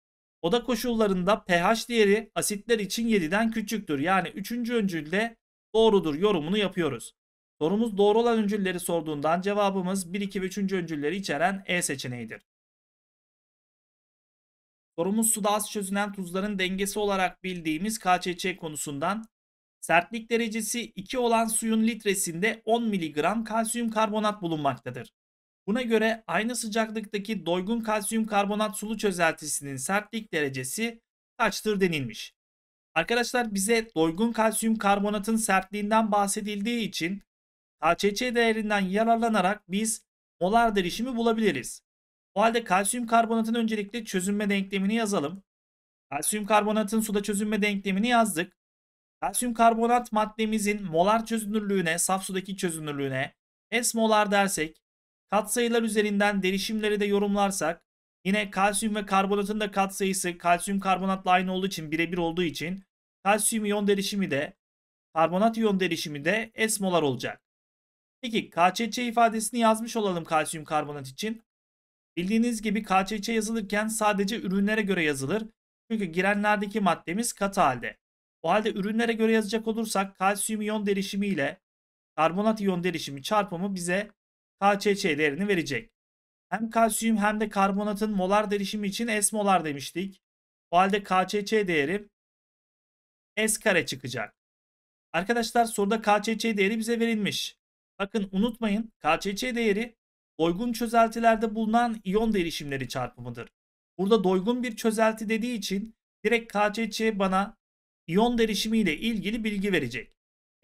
Oda koşullarında pH değeri asitler için 7'den küçüktür. Yani 3. öncülde doğrudur yorumunu yapıyoruz. Sorumuz doğru olan öncülleri sorduğundan cevabımız 1, 2 ve 3. öncülleri içeren E seçeneğidir. Sorumuz suda az çözünen tuzların dengesi olarak bildiğimiz KÇÇ konusundan Sertlik derecesi 2 olan suyun litresinde 10 mg kalsiyum karbonat bulunmaktadır. Buna göre aynı sıcaklıktaki doygun kalsiyum karbonat sulu çözeltisinin sertlik derecesi kaçtır denilmiş. Arkadaşlar bize doygun kalsiyum karbonatın sertliğinden bahsedildiği için KÇÇ değerinden yararlanarak biz molar derişimi bulabiliriz. O halde kalsiyum karbonatın öncelikle çözünme denklemini yazalım. Kalsiyum karbonatın suda çözünme denklemini yazdık. Kalsiyum karbonat maddemizin molar çözünürlüğüne, saf sudaki çözünürlüğüne S molar dersek, katsayılar üzerinden derişimleri de yorumlarsak yine kalsiyum ve karbonatın da katsayısı kalsiyum karbonatla aynı olduğu için birebir olduğu için kalsiyum iyon derişimi de karbonat iyon derişimi de S molar olacak. Peki KÇÇ ifadesini yazmış olalım kalsiyum karbonat için. Bildiğiniz gibi KÇÇ yazılırken sadece ürünlere göre yazılır. Çünkü girenlerdeki maddemiz katı halde. O halde ürünlere göre yazacak olursak kalsiyum iyon derişimi ile karbonat iyon derişimi çarpımı bize KÇÇ değerini verecek. Hem kalsiyum hem de karbonatın molar derişimi için S molar demiştik. O halde KÇÇ değeri S kare çıkacak. Arkadaşlar soruda KÇÇ değeri bize verilmiş. Bakın unutmayın KÇÇ değeri doygun çözeltilerde bulunan iyon derişimleri çarpımıdır. Burada doygun bir çözelti dediği için direkt KÇÇ bana iyon derişimi ile ilgili bilgi verecek.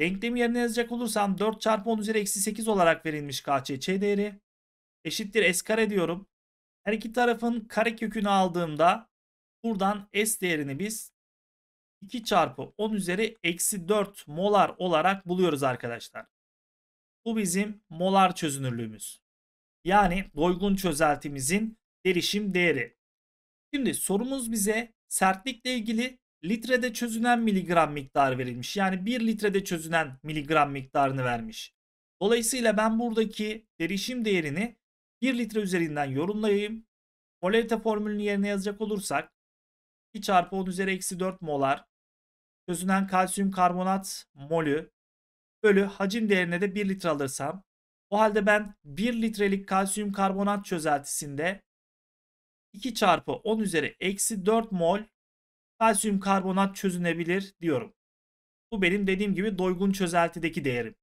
Denklemi yerine yazacak olursam 4 çarpı 10 üzeri eksi 8 olarak verilmiş KÇÇ değeri. Eşittir S kare diyorum. Her iki tarafın karekökünü aldığımda buradan S değerini biz 2 çarpı 10 üzeri eksi 4 molar olarak buluyoruz arkadaşlar. Bu bizim molar çözünürlüğümüz. Yani doygun çözeltimizin derişim değeri. Şimdi sorumuz bize sertlikle ilgili litrede çözünen miligram miktarı verilmiş. Yani 1 litrede çözünen miligram miktarını vermiş. Dolayısıyla ben buradaki derişim değerini 1 litre üzerinden yorumlayayım. Molarite formülünün yerine yazacak olursak 2 çarpı 10 üzeri eksi 4 molar çözünen kalsiyum karbonat molü bölü hacim değerine de 1 litre alırsam o halde ben 1 litrelik kalsiyum karbonat çözeltisinde 2 çarpı 10 üzeri eksi 4 mol kalsiyum karbonat çözünebilir diyorum. Bu benim dediğim gibi doygun çözeltideki değerim.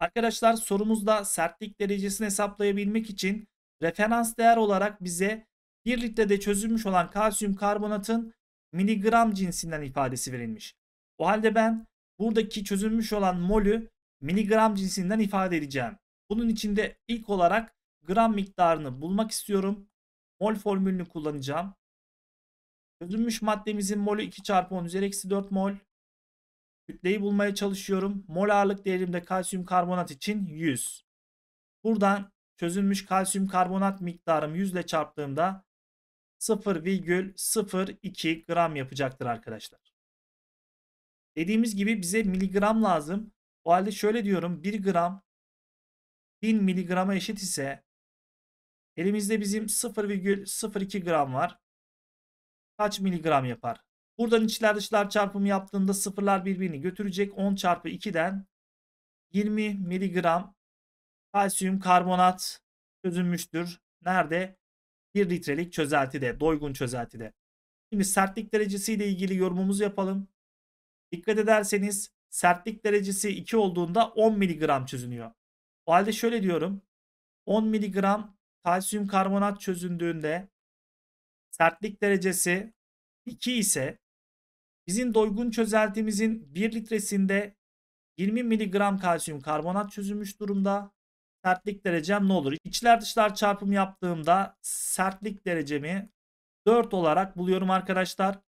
Arkadaşlar sorumuzda sertlik derecesini hesaplayabilmek için referans değer olarak bize 1 litrede çözülmüş olan kalsiyum karbonatın miligram cinsinden ifadesi verilmiş. O halde ben buradaki çözülmüş olan molü miligram cinsinden ifade edeceğim. Bunun için de ilk olarak gram miktarını bulmak istiyorum. Mol formülünü kullanacağım. Çözünmüş maddemizin molü 2 çarpı 10 üzeri eksi 4 mol. Kütleyi bulmaya çalışıyorum. Mol ağırlık değerimde kalsiyum karbonat için 100. Buradan çözünmüş kalsiyum karbonat miktarım 100 ile çarptığımda 0,02 gram yapacaktır arkadaşlar. Dediğimiz gibi bize miligram lazım. O halde şöyle diyorum 1 gram 1000 miligrama eşit ise elimizde bizim 0,02 gram var kaç miligram yapar? Buradan içler dışlar çarpımı yaptığında sıfırlar birbirini götürecek. 10 çarpı 2'den 20 miligram kalsiyum karbonat çözülmüştür. Nerede? 1 litrelik çözeltide, doygun çözeltide. Şimdi sertlik derecesiyle ilgili yorumumuzu yapalım. Dikkat ederseniz sertlik derecesi 2 olduğunda 10 miligram çözünüyor. O halde şöyle diyorum. 10 miligram kalsiyum karbonat çözündüğünde sertlik derecesi 2 ise bizim doygun çözeltimizin 1 litresinde 20 mg kalsiyum karbonat çözülmüş durumda. Sertlik derecem ne olur? İçler dışlar çarpım yaptığımda sertlik derecemi 4 olarak buluyorum arkadaşlar.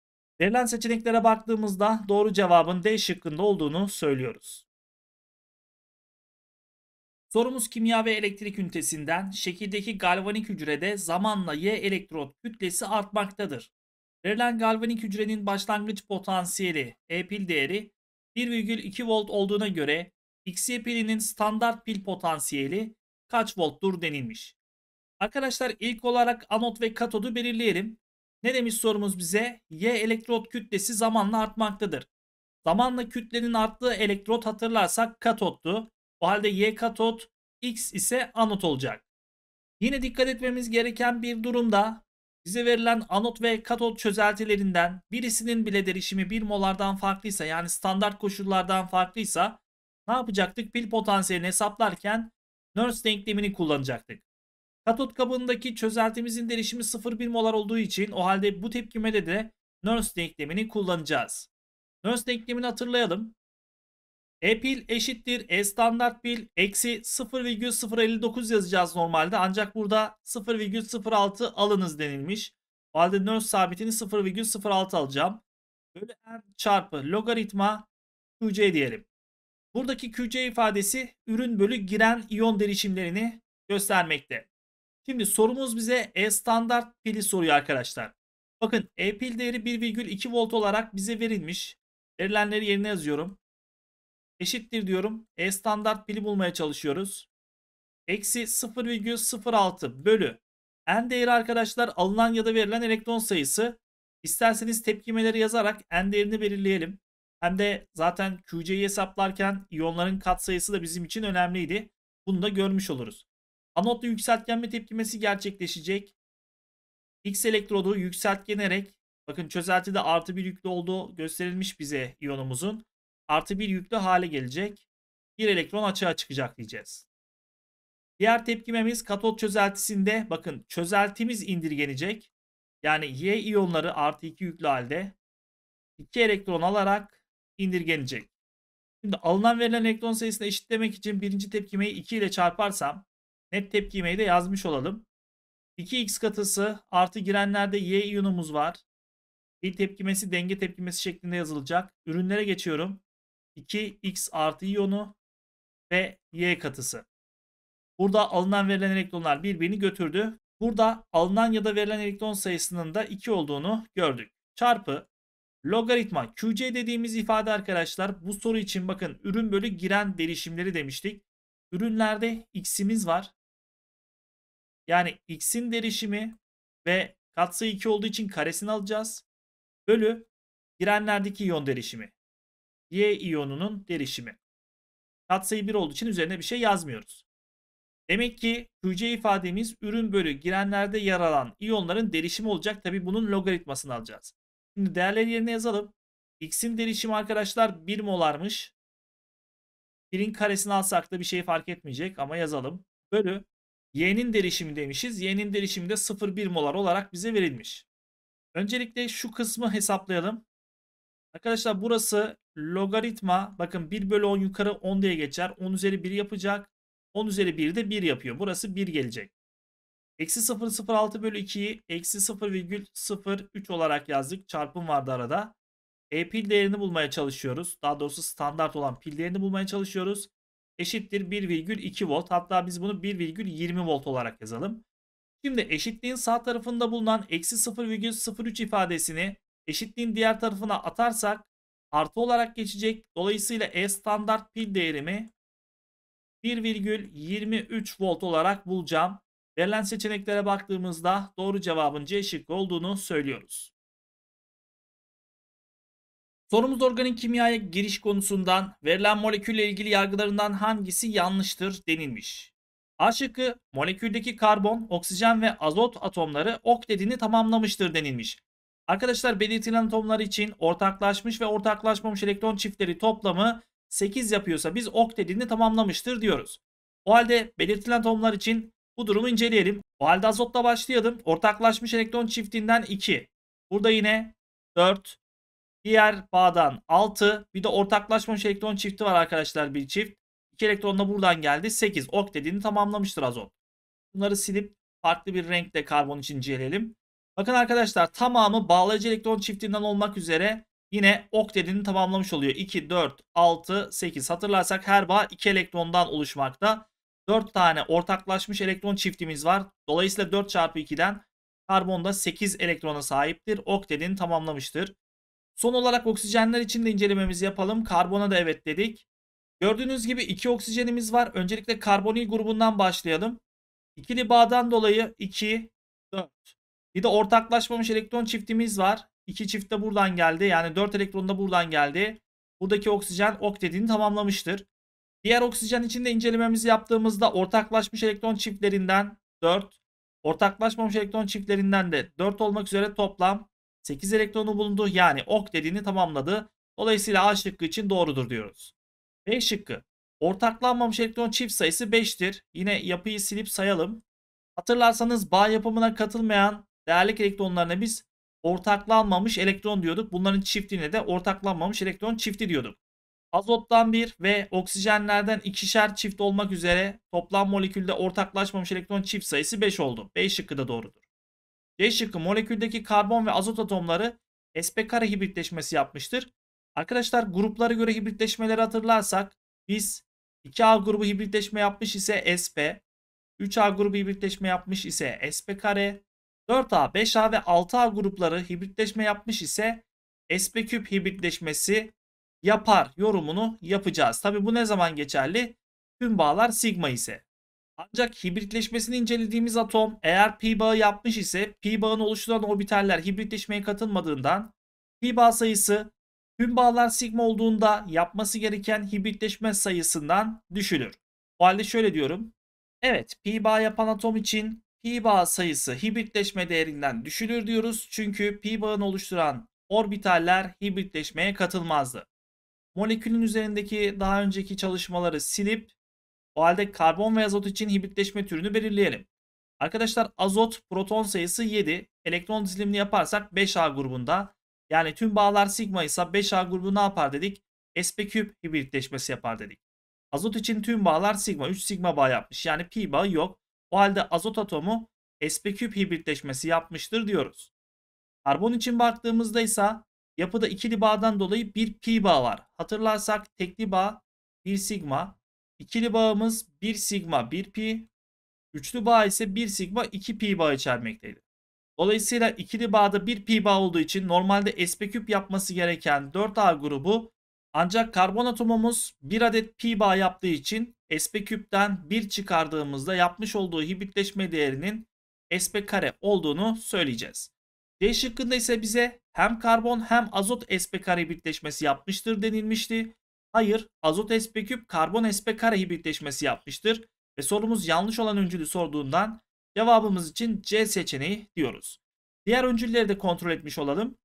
Verilen seçeneklere baktığımızda doğru cevabın D şıkkında olduğunu söylüyoruz. Sorumuz kimya ve elektrik ünitesinden şekildeki galvanik hücrede zamanla Y elektrot kütlesi artmaktadır. Verilen galvanik hücrenin başlangıç potansiyeli E pil değeri 1,2 volt olduğuna göre XY pilinin standart pil potansiyeli kaç volttur denilmiş. Arkadaşlar ilk olarak anot ve katodu belirleyelim. Ne demiş sorumuz bize? Y elektrot kütlesi zamanla artmaktadır. Zamanla kütlenin arttığı elektrot hatırlarsak katottu. O halde y katot, x ise anot olacak. Yine dikkat etmemiz gereken bir durumda bize verilen anot ve katot çözeltilerinden birisinin bile derişimi 1 molardan farklıysa yani standart koşullardan farklıysa ne yapacaktık? Pil potansiyelini hesaplarken Nernst denklemini kullanacaktık. Katot kabındaki çözeltimizin derişimi 0,1 molar olduğu için o halde bu tepkimede de Nernst denklemini kullanacağız. Nernst denklemini hatırlayalım. E pil eşittir E standart pil eksi 0,059 yazacağız normalde ancak burada 0,06 alınız denilmiş. O halde nörs sabitini 0,06 alacağım. Bölü n çarpı logaritma QC diyelim. Buradaki QC ifadesi ürün bölü giren iyon derişimlerini göstermekte. Şimdi sorumuz bize E standart pili soruyor arkadaşlar. Bakın E pil değeri 1,2 volt olarak bize verilmiş. Verilenleri yerine yazıyorum eşittir diyorum. E standart pili bulmaya çalışıyoruz. Eksi 0,06 bölü. N değeri arkadaşlar alınan ya da verilen elektron sayısı. İsterseniz tepkimeleri yazarak N değerini belirleyelim. Hem de zaten QC'yi hesaplarken iyonların katsayısı da bizim için önemliydi. Bunu da görmüş oluruz. Anotla yükseltgenme tepkimesi gerçekleşecek. X elektrodu yükseltgenerek bakın çözeltide artı bir yüklü olduğu gösterilmiş bize iyonumuzun artı bir yüklü hale gelecek. Bir elektron açığa çıkacak diyeceğiz. Diğer tepkimemiz katot çözeltisinde bakın çözeltimiz indirgenecek. Yani Y iyonları artı 2 yüklü halde 2 elektron alarak indirgenecek. Şimdi alınan verilen elektron sayısını eşitlemek için birinci tepkimeyi 2 ile çarparsam net tepkimeyi de yazmış olalım. 2x katısı artı girenlerde y iyonumuz var. Bir tepkimesi denge tepkimesi şeklinde yazılacak. Ürünlere geçiyorum. 2x artı iyonu ve y katısı. Burada alınan verilen elektronlar birbirini götürdü. Burada alınan ya da verilen elektron sayısının da 2 olduğunu gördük. Çarpı logaritma QC dediğimiz ifade arkadaşlar bu soru için bakın ürün bölü giren derişimleri demiştik. Ürünlerde x'imiz var. Yani x'in derişimi ve katsayı 2 olduğu için karesini alacağız. Bölü girenlerdeki iyon derişimi. Y iyonunun derişimi. Katsayı 1 olduğu için üzerine bir şey yazmıyoruz. Demek ki QC ifademiz ürün bölü girenlerde yer alan iyonların derişimi olacak. Tabi bunun logaritmasını alacağız. Şimdi değerleri yerine yazalım. X'in derişimi arkadaşlar 1 molarmış. 1'in karesini alsak da bir şey fark etmeyecek ama yazalım. Bölü Y'nin derişimi demişiz. Y'nin derişimi de 0,1 molar olarak bize verilmiş. Öncelikle şu kısmı hesaplayalım. Arkadaşlar burası logaritma bakın 1 bölü 10 yukarı 10 diye geçer. 10 üzeri 1 yapacak. 10 üzeri 1 de 1 yapıyor. Burası 1 gelecek. Eksi 0,06 bölü 2'yi eksi virgül 0,03 olarak yazdık. Çarpım vardı arada. E pil değerini bulmaya çalışıyoruz. Daha doğrusu standart olan pil değerini bulmaya çalışıyoruz. Eşittir 1,2 volt. Hatta biz bunu 1,20 volt olarak yazalım. Şimdi eşitliğin sağ tarafında bulunan eksi 0,03 ifadesini eşitliğin diğer tarafına atarsak artı olarak geçecek. Dolayısıyla E standart pil değerimi 1,23 volt olarak bulacağım. Verilen seçeneklere baktığımızda doğru cevabın C şıkkı olduğunu söylüyoruz. Sorumuz organik kimyaya giriş konusundan verilen molekülle ilgili yargılarından hangisi yanlıştır denilmiş. A şıkkı moleküldeki karbon, oksijen ve azot atomları oktedini tamamlamıştır denilmiş. Arkadaşlar belirtilen atomlar için ortaklaşmış ve ortaklaşmamış elektron çiftleri toplamı 8 yapıyorsa biz oktedini tamamlamıştır diyoruz. O halde belirtilen atomlar için bu durumu inceleyelim. O halde azotla başlayalım. Ortaklaşmış elektron çiftinden 2. Burada yine 4. Diğer bağdan 6. Bir de ortaklaşmamış elektron çifti var arkadaşlar bir çift. 2 elektron da buradan geldi. 8. Ok tamamlamıştır azot. Bunları silip farklı bir renkle karbon için inceleyelim. Bakın arkadaşlar tamamı bağlayıcı elektron çiftinden olmak üzere yine oktetini tamamlamış oluyor. 2, 4, 6, 8 hatırlarsak her bağ 2 elektrondan oluşmakta. 4 tane ortaklaşmış elektron çiftimiz var. Dolayısıyla 4 çarpı 2'den karbonda 8 elektrona sahiptir. Oktetini tamamlamıştır. Son olarak oksijenler için de incelememizi yapalım. Karbona da evet dedik. Gördüğünüz gibi 2 oksijenimiz var. Öncelikle karbonil grubundan başlayalım. İkili bağdan dolayı 2, 4, bir de ortaklaşmamış elektron çiftimiz var. İki çift de buradan geldi. Yani 4 elektron da buradan geldi. Buradaki oksijen oktetini tamamlamıştır. Diğer oksijen içinde incelememizi yaptığımızda ortaklaşmış elektron çiftlerinden 4, ortaklaşmamış elektron çiftlerinden de 4 olmak üzere toplam 8 elektronu bulundu. Yani oktetini tamamladı. Dolayısıyla A şıkkı için doğrudur diyoruz. B şıkkı. Ortaklanmamış elektron çift sayısı 5'tir. Yine yapıyı silip sayalım. Hatırlarsanız bağ yapımına katılmayan değerlik elektronlarına biz ortaklanmamış elektron diyorduk. Bunların çiftine de ortaklanmamış elektron çifti diyorduk. Azottan 1 ve oksijenlerden ikişer çift olmak üzere toplam molekülde ortaklaşmamış elektron çift sayısı 5 oldu. B şıkkı da doğrudur. C şıkkı moleküldeki karbon ve azot atomları sp kare hibritleşmesi yapmıştır. Arkadaşlar gruplara göre hibritleşmeleri hatırlarsak biz 2A grubu hibritleşme yapmış ise sp, 3A grubu hibritleşme yapmış ise sp kare, 4A, 5A ve 6A grupları hibritleşme yapmış ise sp küp hibritleşmesi yapar yorumunu yapacağız. Tabi bu ne zaman geçerli? Tüm bağlar sigma ise. Ancak hibritleşmesini incelediğimiz atom eğer pi bağı yapmış ise pi bağını oluşturan orbitaller hibritleşmeye katılmadığından pi bağ sayısı tüm bağlar sigma olduğunda yapması gereken hibritleşme sayısından düşülür. O halde şöyle diyorum. Evet pi bağ yapan atom için pi bağ sayısı hibritleşme değerinden düşülür diyoruz. Çünkü pi bağını oluşturan orbitaller hibritleşmeye katılmazdı. Molekülün üzerindeki daha önceki çalışmaları silip o halde karbon ve azot için hibritleşme türünü belirleyelim. Arkadaşlar azot proton sayısı 7. Elektron dizilimini yaparsak 5A grubunda. Yani tüm bağlar sigma ise 5A grubu ne yapar dedik? sp küp hibritleşmesi yapar dedik. Azot için tüm bağlar sigma 3 sigma bağ yapmış. Yani pi bağı yok. O halde azot atomu sp3 hibritleşmesi yapmıştır diyoruz. Karbon için baktığımızda ise yapıda ikili bağdan dolayı bir pi bağ var. Hatırlarsak tekli bağ 1 sigma, ikili bağımız 1 sigma 1 pi, üçlü bağ ise 1 sigma 2 pi bağ içermekteydi. Dolayısıyla ikili bağda 1 pi bağ olduğu için normalde sp küp yapması gereken 4A grubu ancak karbon atomumuz bir adet pi bağ yaptığı için sp küpten 1 çıkardığımızda yapmış olduğu hibritleşme değerinin sp kare olduğunu söyleyeceğiz. D şıkkında ise bize hem karbon hem azot sp kare hibritleşmesi yapmıştır denilmişti. Hayır azot sp küp karbon sp kare hibritleşmesi yapmıştır ve sorumuz yanlış olan öncülü sorduğundan cevabımız için C seçeneği diyoruz. Diğer öncülleri de kontrol etmiş olalım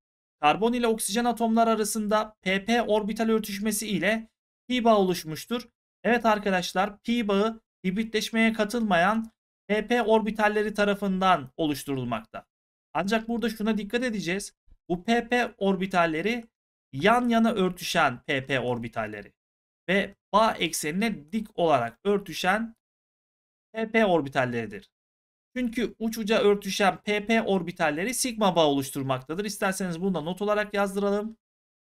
karbon ile oksijen atomlar arasında pp orbital örtüşmesi ile pi bağ oluşmuştur. Evet arkadaşlar pi bağı hibritleşmeye katılmayan pp orbitalleri tarafından oluşturulmakta. Ancak burada şuna dikkat edeceğiz. Bu pp orbitalleri yan yana örtüşen pp orbitalleri ve bağ eksenine dik olarak örtüşen pp orbitalleridir. Çünkü uç uca örtüşen pp orbitalleri sigma bağ oluşturmaktadır. İsterseniz bunu da not olarak yazdıralım.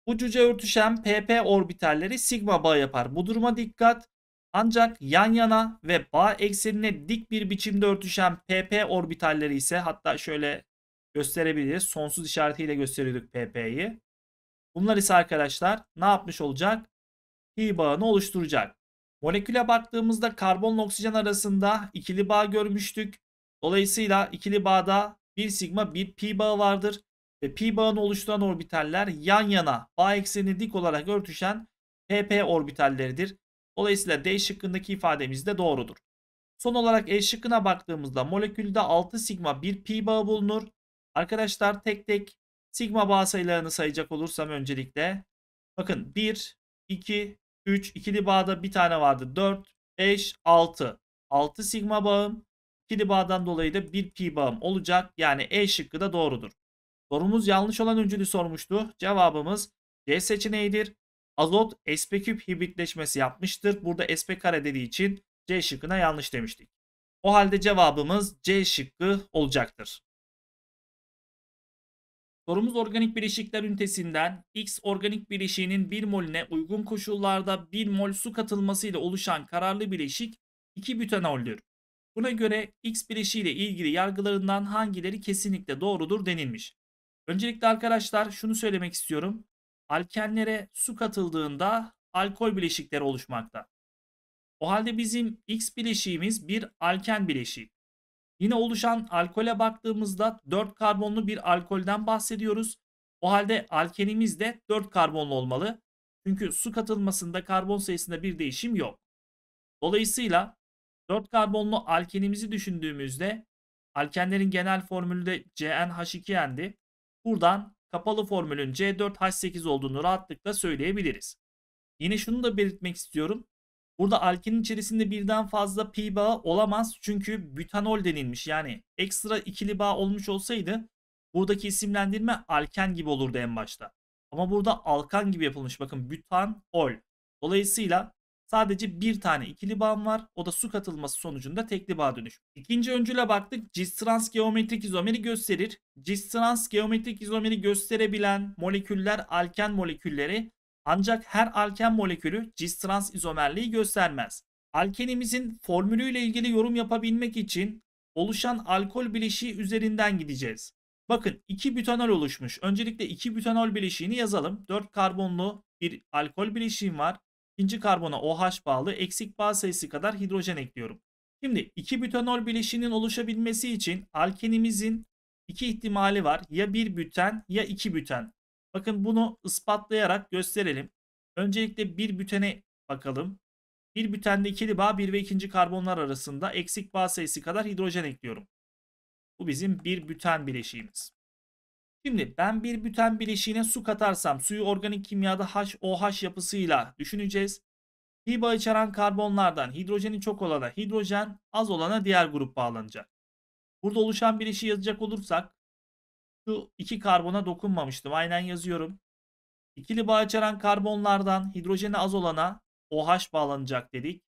Uç uca örtüşen pp orbitalleri sigma bağ yapar. Bu duruma dikkat. Ancak yan yana ve bağ eksenine dik bir biçimde örtüşen pp orbitalleri ise hatta şöyle gösterebiliriz. Sonsuz işaretiyle gösteriyorduk pp'yi. Bunlar ise arkadaşlar ne yapmış olacak? Pi bağını oluşturacak. Moleküle baktığımızda karbonla oksijen arasında ikili bağ görmüştük. Dolayısıyla ikili bağda bir sigma bir pi bağı vardır. Ve pi bağını oluşturan orbitaller yan yana bağ eksenini dik olarak örtüşen pp orbitalleridir. Dolayısıyla D şıkkındaki ifademiz de doğrudur. Son olarak E şıkkına baktığımızda molekülde 6 sigma 1 pi bağı bulunur. Arkadaşlar tek tek sigma bağ sayılarını sayacak olursam öncelikle. Bakın 1, 2, 3, ikili bağda bir tane vardı. 4, 5, 6. 6 sigma bağım. Pili bağdan dolayı da bir pi bağım olacak. Yani E şıkkı da doğrudur. Sorumuz yanlış olan öncülü sormuştu. Cevabımız C seçeneğidir. Azot sp küp hibritleşmesi yapmıştır. Burada sp kare dediği için C şıkkına yanlış demiştik. O halde cevabımız C şıkkı olacaktır. Sorumuz organik bileşikler ünitesinden X organik bileşiğinin 1 molüne uygun koşullarda 1 mol su katılmasıyla oluşan kararlı bileşik 2 bütenoldür. Buna göre X bileşiyle ilgili yargılarından hangileri kesinlikle doğrudur denilmiş. Öncelikle arkadaşlar şunu söylemek istiyorum. Alkenlere su katıldığında alkol bileşikleri oluşmakta. O halde bizim X bileşiğimiz bir alken bileşiği. Yine oluşan alkole baktığımızda 4 karbonlu bir alkolden bahsediyoruz. O halde alkenimiz de 4 karbonlu olmalı. Çünkü su katılmasında karbon sayısında bir değişim yok. Dolayısıyla 4 karbonlu alkenimizi düşündüğümüzde alkenlerin genel formülü de CnH2n'di. Buradan kapalı formülün C4H8 olduğunu rahatlıkla söyleyebiliriz. Yine şunu da belirtmek istiyorum. Burada alkenin içerisinde birden fazla pi bağı olamaz çünkü butanol denilmiş. Yani ekstra ikili bağ olmuş olsaydı buradaki isimlendirme alken gibi olurdu en başta. Ama burada alkan gibi yapılmış. Bakın butanol. Dolayısıyla Sadece bir tane ikili bağım var. O da su katılması sonucunda tekli bağ dönüş. İkinci öncüle baktık. Cis-trans geometrik izomeri gösterir. Cis-trans geometrik izomeri gösterebilen moleküller alken molekülleri ancak her alken molekülü cis-trans izomerliği göstermez. Alkenimizin formülüyle ilgili yorum yapabilmek için oluşan alkol bileşiği üzerinden gideceğiz. Bakın 2 butanol oluşmuş. Öncelikle 2 butanol bileşiğini yazalım. 4 karbonlu bir alkol bileşiğim var. İkinci karbona OH bağlı eksik bağ sayısı kadar hidrojen ekliyorum. Şimdi iki bütanol bileşiğinin oluşabilmesi için alkenimizin iki ihtimali var. Ya bir büten ya iki büten. Bakın bunu ispatlayarak gösterelim. Öncelikle bir bütene bakalım. Bir bütende ikili bağ 1 ve 2. karbonlar arasında eksik bağ sayısı kadar hidrojen ekliyorum. Bu bizim bir büten bileşiğimiz. Şimdi ben bir büten bileşiğine su katarsam suyu organik kimyada HOH yapısıyla düşüneceğiz. Hiba içeren karbonlardan hidrojeni çok olana hidrojen, az olana diğer grup bağlanacak. Burada oluşan bileşiği yazacak olursak şu iki karbona dokunmamıştım. Aynen yazıyorum. İkili bağ içeren karbonlardan hidrojeni az olana OH bağlanacak dedik.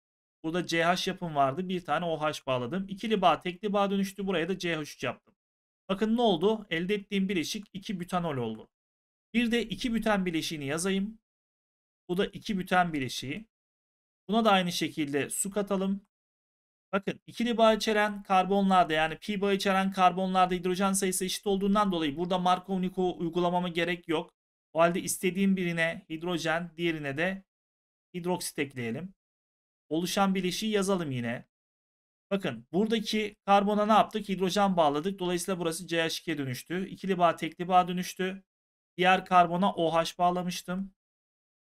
Burada CH yapım vardı. Bir tane OH bağladım. İkili bağ, tekli bağ dönüştü. Buraya da CH3 yaptım. Bakın ne oldu? Elde ettiğim bileşik 2 butanol oldu. Bir de 2 büten bileşiğini yazayım. Bu da 2 büten bileşiği. Buna da aynı şekilde su katalım. Bakın ikili bağ içeren karbonlarda yani pi bağ içeren karbonlarda hidrojen sayısı eşit olduğundan dolayı burada Markovnikov uygulamama gerek yok. O halde istediğim birine hidrojen, diğerine de hidroksit ekleyelim. Oluşan bileşiği yazalım yine. Bakın buradaki karbona ne yaptık? Hidrojen bağladık. Dolayısıyla burası CH2'ye dönüştü. İkili bağ tekli bağ dönüştü. Diğer karbona OH bağlamıştım.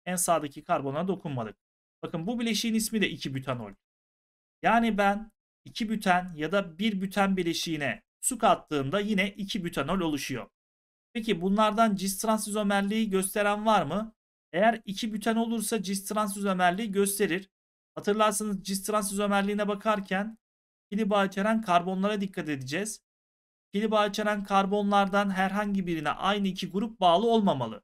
En sağdaki karbona dokunmadık. Bakın bu bileşiğin ismi de 2 butanol. Yani ben 2 büten ya da 1 büten bileşiğine su kattığımda yine 2 butanol oluşuyor. Peki bunlardan cis trans transizomerliği gösteren var mı? Eğer 2 büten olursa cis trans transizomerliği gösterir. Hatırlarsınız cis trans transizomerliğine bakarken pili bağı içeren karbonlara dikkat edeceğiz. Pili bağı içeren karbonlardan herhangi birine aynı iki grup bağlı olmamalı.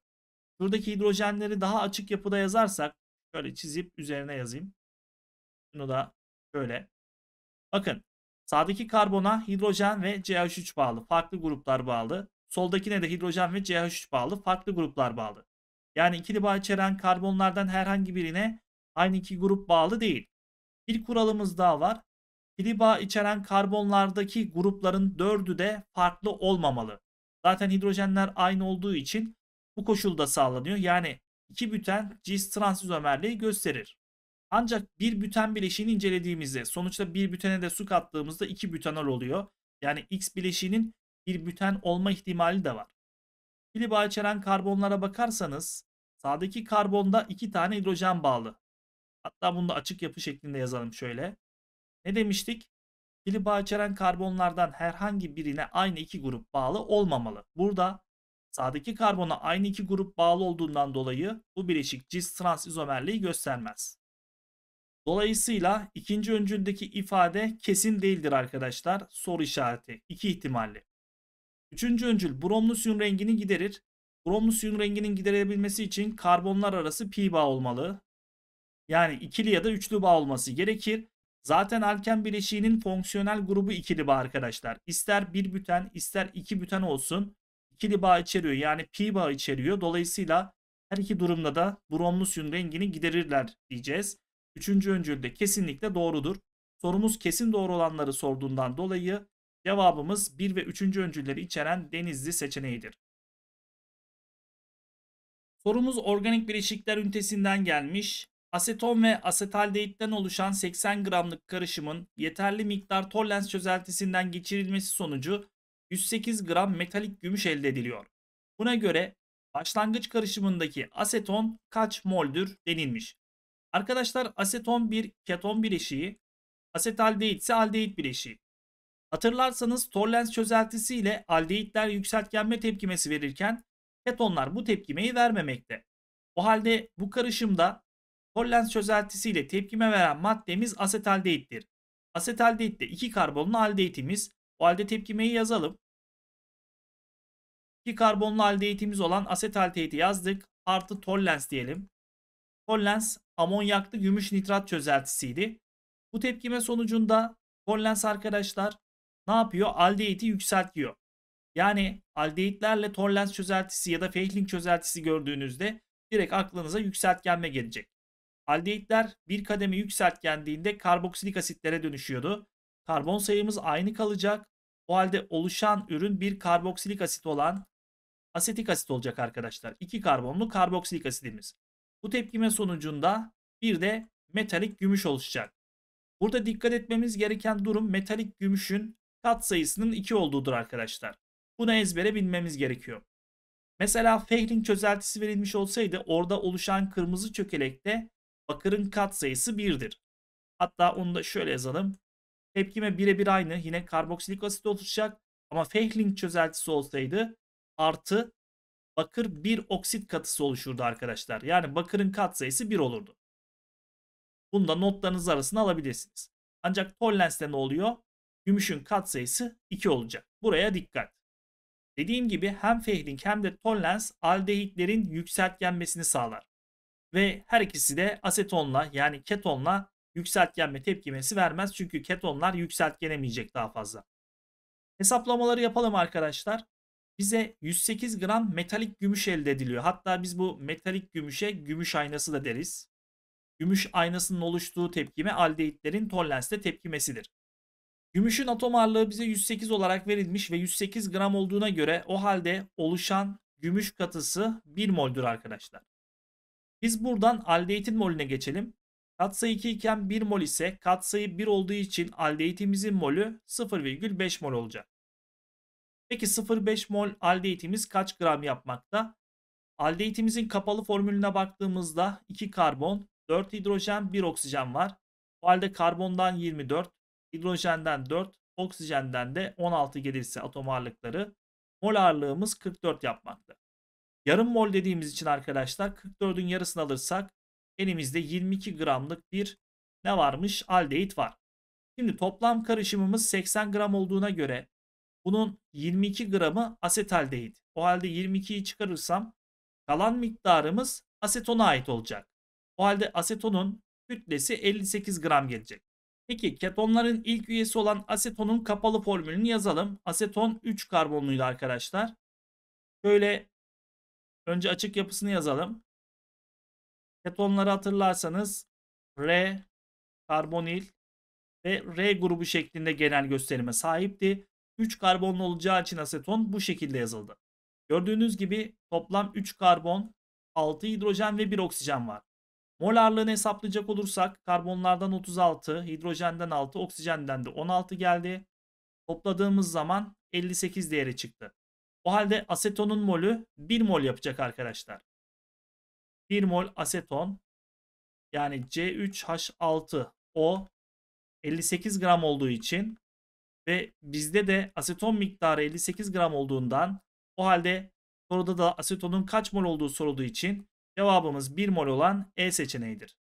Şuradaki hidrojenleri daha açık yapıda yazarsak şöyle çizip üzerine yazayım. Bunu da böyle. Bakın sağdaki karbona hidrojen ve CH3 bağlı. Farklı gruplar bağlı. Soldakine de hidrojen ve CH3 bağlı. Farklı gruplar bağlı. Yani ikili bağ içeren karbonlardan herhangi birine aynı iki grup bağlı değil. Bir kuralımız daha var. Hidriba içeren karbonlardaki grupların dördü de farklı olmamalı. Zaten hidrojenler aynı olduğu için bu koşulda sağlanıyor. Yani iki büten cis trans gösterir. Ancak bir büten bileşiğini incelediğimizde sonuçta bir bütene de su kattığımızda iki bütanol oluyor. Yani X bileşiğinin bir büten olma ihtimali de var. Hidriba içeren karbonlara bakarsanız sağdaki karbonda iki tane hidrojen bağlı. Hatta bunu da açık yapı şeklinde yazalım şöyle. Ne demiştik? Pili bağ içeren karbonlardan herhangi birine aynı iki grup bağlı olmamalı. Burada sağdaki karbona aynı iki grup bağlı olduğundan dolayı bu bileşik cis trans izomerliği göstermez. Dolayısıyla ikinci öncüldeki ifade kesin değildir arkadaşlar. Soru işareti. iki ihtimalli. Üçüncü öncül bromlu suyun rengini giderir. Bromlu suyun renginin giderebilmesi için karbonlar arası pi bağ olmalı. Yani ikili ya da üçlü bağ olması gerekir. Zaten alken bileşiğinin fonksiyonel grubu ikili bağ arkadaşlar. İster bir büten ister iki büten olsun ikili bağ içeriyor. Yani pi bağ içeriyor. Dolayısıyla her iki durumda da bromlusyun rengini giderirler diyeceğiz. Üçüncü öncül de kesinlikle doğrudur. Sorumuz kesin doğru olanları sorduğundan dolayı cevabımız 1 ve 3. öncülleri içeren denizli seçeneğidir. Sorumuz organik bileşikler ünitesinden gelmiş. Aseton ve asetaldehitten oluşan 80 gramlık karışımın yeterli miktar tollens çözeltisinden geçirilmesi sonucu 108 gram metalik gümüş elde ediliyor. Buna göre başlangıç karışımındaki aseton kaç moldür denilmiş. Arkadaşlar aseton bir keton bileşiği, asetaldehit ise aldehit bileşiği. Hatırlarsanız Tollens çözeltisi ile aldehitler yükseltgenme tepkimesi verirken ketonlar bu tepkimeyi vermemekte. O halde bu karışımda Pollens çözeltisiyle tepkime veren maddemiz asetaldehittir. Asetaldehit de 2 karbonlu aldehitimiz. O halde tepkimeyi yazalım. 2 karbonlu aldehitimiz olan asetaldehiti yazdık. Artı tollens diyelim. Tollens amonyaklı gümüş nitrat çözeltisiydi. Bu tepkime sonucunda tollens arkadaşlar ne yapıyor? Aldehiti yükseltiyor. Yani aldehitlerle tollens çözeltisi ya da Fehling çözeltisi gördüğünüzde direkt aklınıza yükseltgenme gelecek. Aldehitler bir kademe yükseltgendiğinde karboksilik asitlere dönüşüyordu. Karbon sayımız aynı kalacak. O halde oluşan ürün bir karboksilik asit olan asetik asit olacak arkadaşlar. 2 karbonlu karboksilik asidimiz. Bu tepkime sonucunda bir de metalik gümüş oluşacak. Burada dikkat etmemiz gereken durum metalik gümüşün kat sayısının 2 olduğudur arkadaşlar. Bunu ezbere bilmemiz gerekiyor. Mesela Fehling çözeltisi verilmiş olsaydı orada oluşan kırmızı çökelekte Bakırın katsayısı 1'dir. Hatta onu da şöyle yazalım. Tepkime birebir aynı. Yine karboksilik asit oluşacak. Ama Fehling çözeltisi olsaydı artı bakır bir oksit katısı oluşurdu arkadaşlar. Yani bakırın katsayısı 1 olurdu. Bunu da notlarınız arasında alabilirsiniz. Ancak Tollens'te ne oluyor? Gümüşün katsayısı 2 olacak. Buraya dikkat. Dediğim gibi hem Fehling hem de Tollens aldehitlerin yükseltgenmesini sağlar. Ve her ikisi de asetonla yani ketonla yükseltgenme tepkimesi vermez. Çünkü ketonlar yükseltgenemeyecek daha fazla. Hesaplamaları yapalım arkadaşlar. Bize 108 gram metalik gümüş elde ediliyor. Hatta biz bu metalik gümüşe gümüş aynası da deriz. Gümüş aynasının oluştuğu tepkime aldehitlerin tollenste tepkimesidir. Gümüşün atom ağırlığı bize 108 olarak verilmiş ve 108 gram olduğuna göre o halde oluşan gümüş katısı 1 moldur arkadaşlar. Biz buradan aldehitin molüne geçelim. Katsayı 2 iken 1 mol ise katsayı 1 olduğu için aldehitimizin molü 0,5 mol olacak. Peki 0,5 mol aldehitimiz kaç gram yapmakta? Aldehitimizin kapalı formülüne baktığımızda 2 karbon, 4 hidrojen, 1 oksijen var. Bu halde karbondan 24, hidrojenden 4, oksijenden de 16 gelirse atom ağırlıkları mol ağırlığımız 44 yapmakta. Yarım mol dediğimiz için arkadaşlar 44'ün yarısını alırsak elimizde 22 gramlık bir ne varmış? Aldehit var. Şimdi toplam karışımımız 80 gram olduğuna göre bunun 22 gramı asetaldehit. O halde 22'yi çıkarırsam kalan miktarımız asetona ait olacak. O halde asetonun kütlesi 58 gram gelecek. Peki ketonların ilk üyesi olan asetonun kapalı formülünü yazalım. Aseton 3 karbonluydu arkadaşlar. Böyle Önce açık yapısını yazalım. Ketonları hatırlarsanız R, karbonil ve R grubu şeklinde genel gösterime sahipti. 3 karbonlu olacağı için aseton bu şekilde yazıldı. Gördüğünüz gibi toplam 3 karbon, 6 hidrojen ve 1 oksijen var. Mol ağırlığını hesaplayacak olursak karbonlardan 36, hidrojenden 6, oksijenden de 16 geldi. Topladığımız zaman 58 değeri çıktı. O halde asetonun molü 1 mol yapacak arkadaşlar. 1 mol aseton yani C3H6O 58 gram olduğu için ve bizde de aseton miktarı 58 gram olduğundan o halde soruda da asetonun kaç mol olduğu sorulduğu için cevabımız 1 mol olan E seçeneğidir.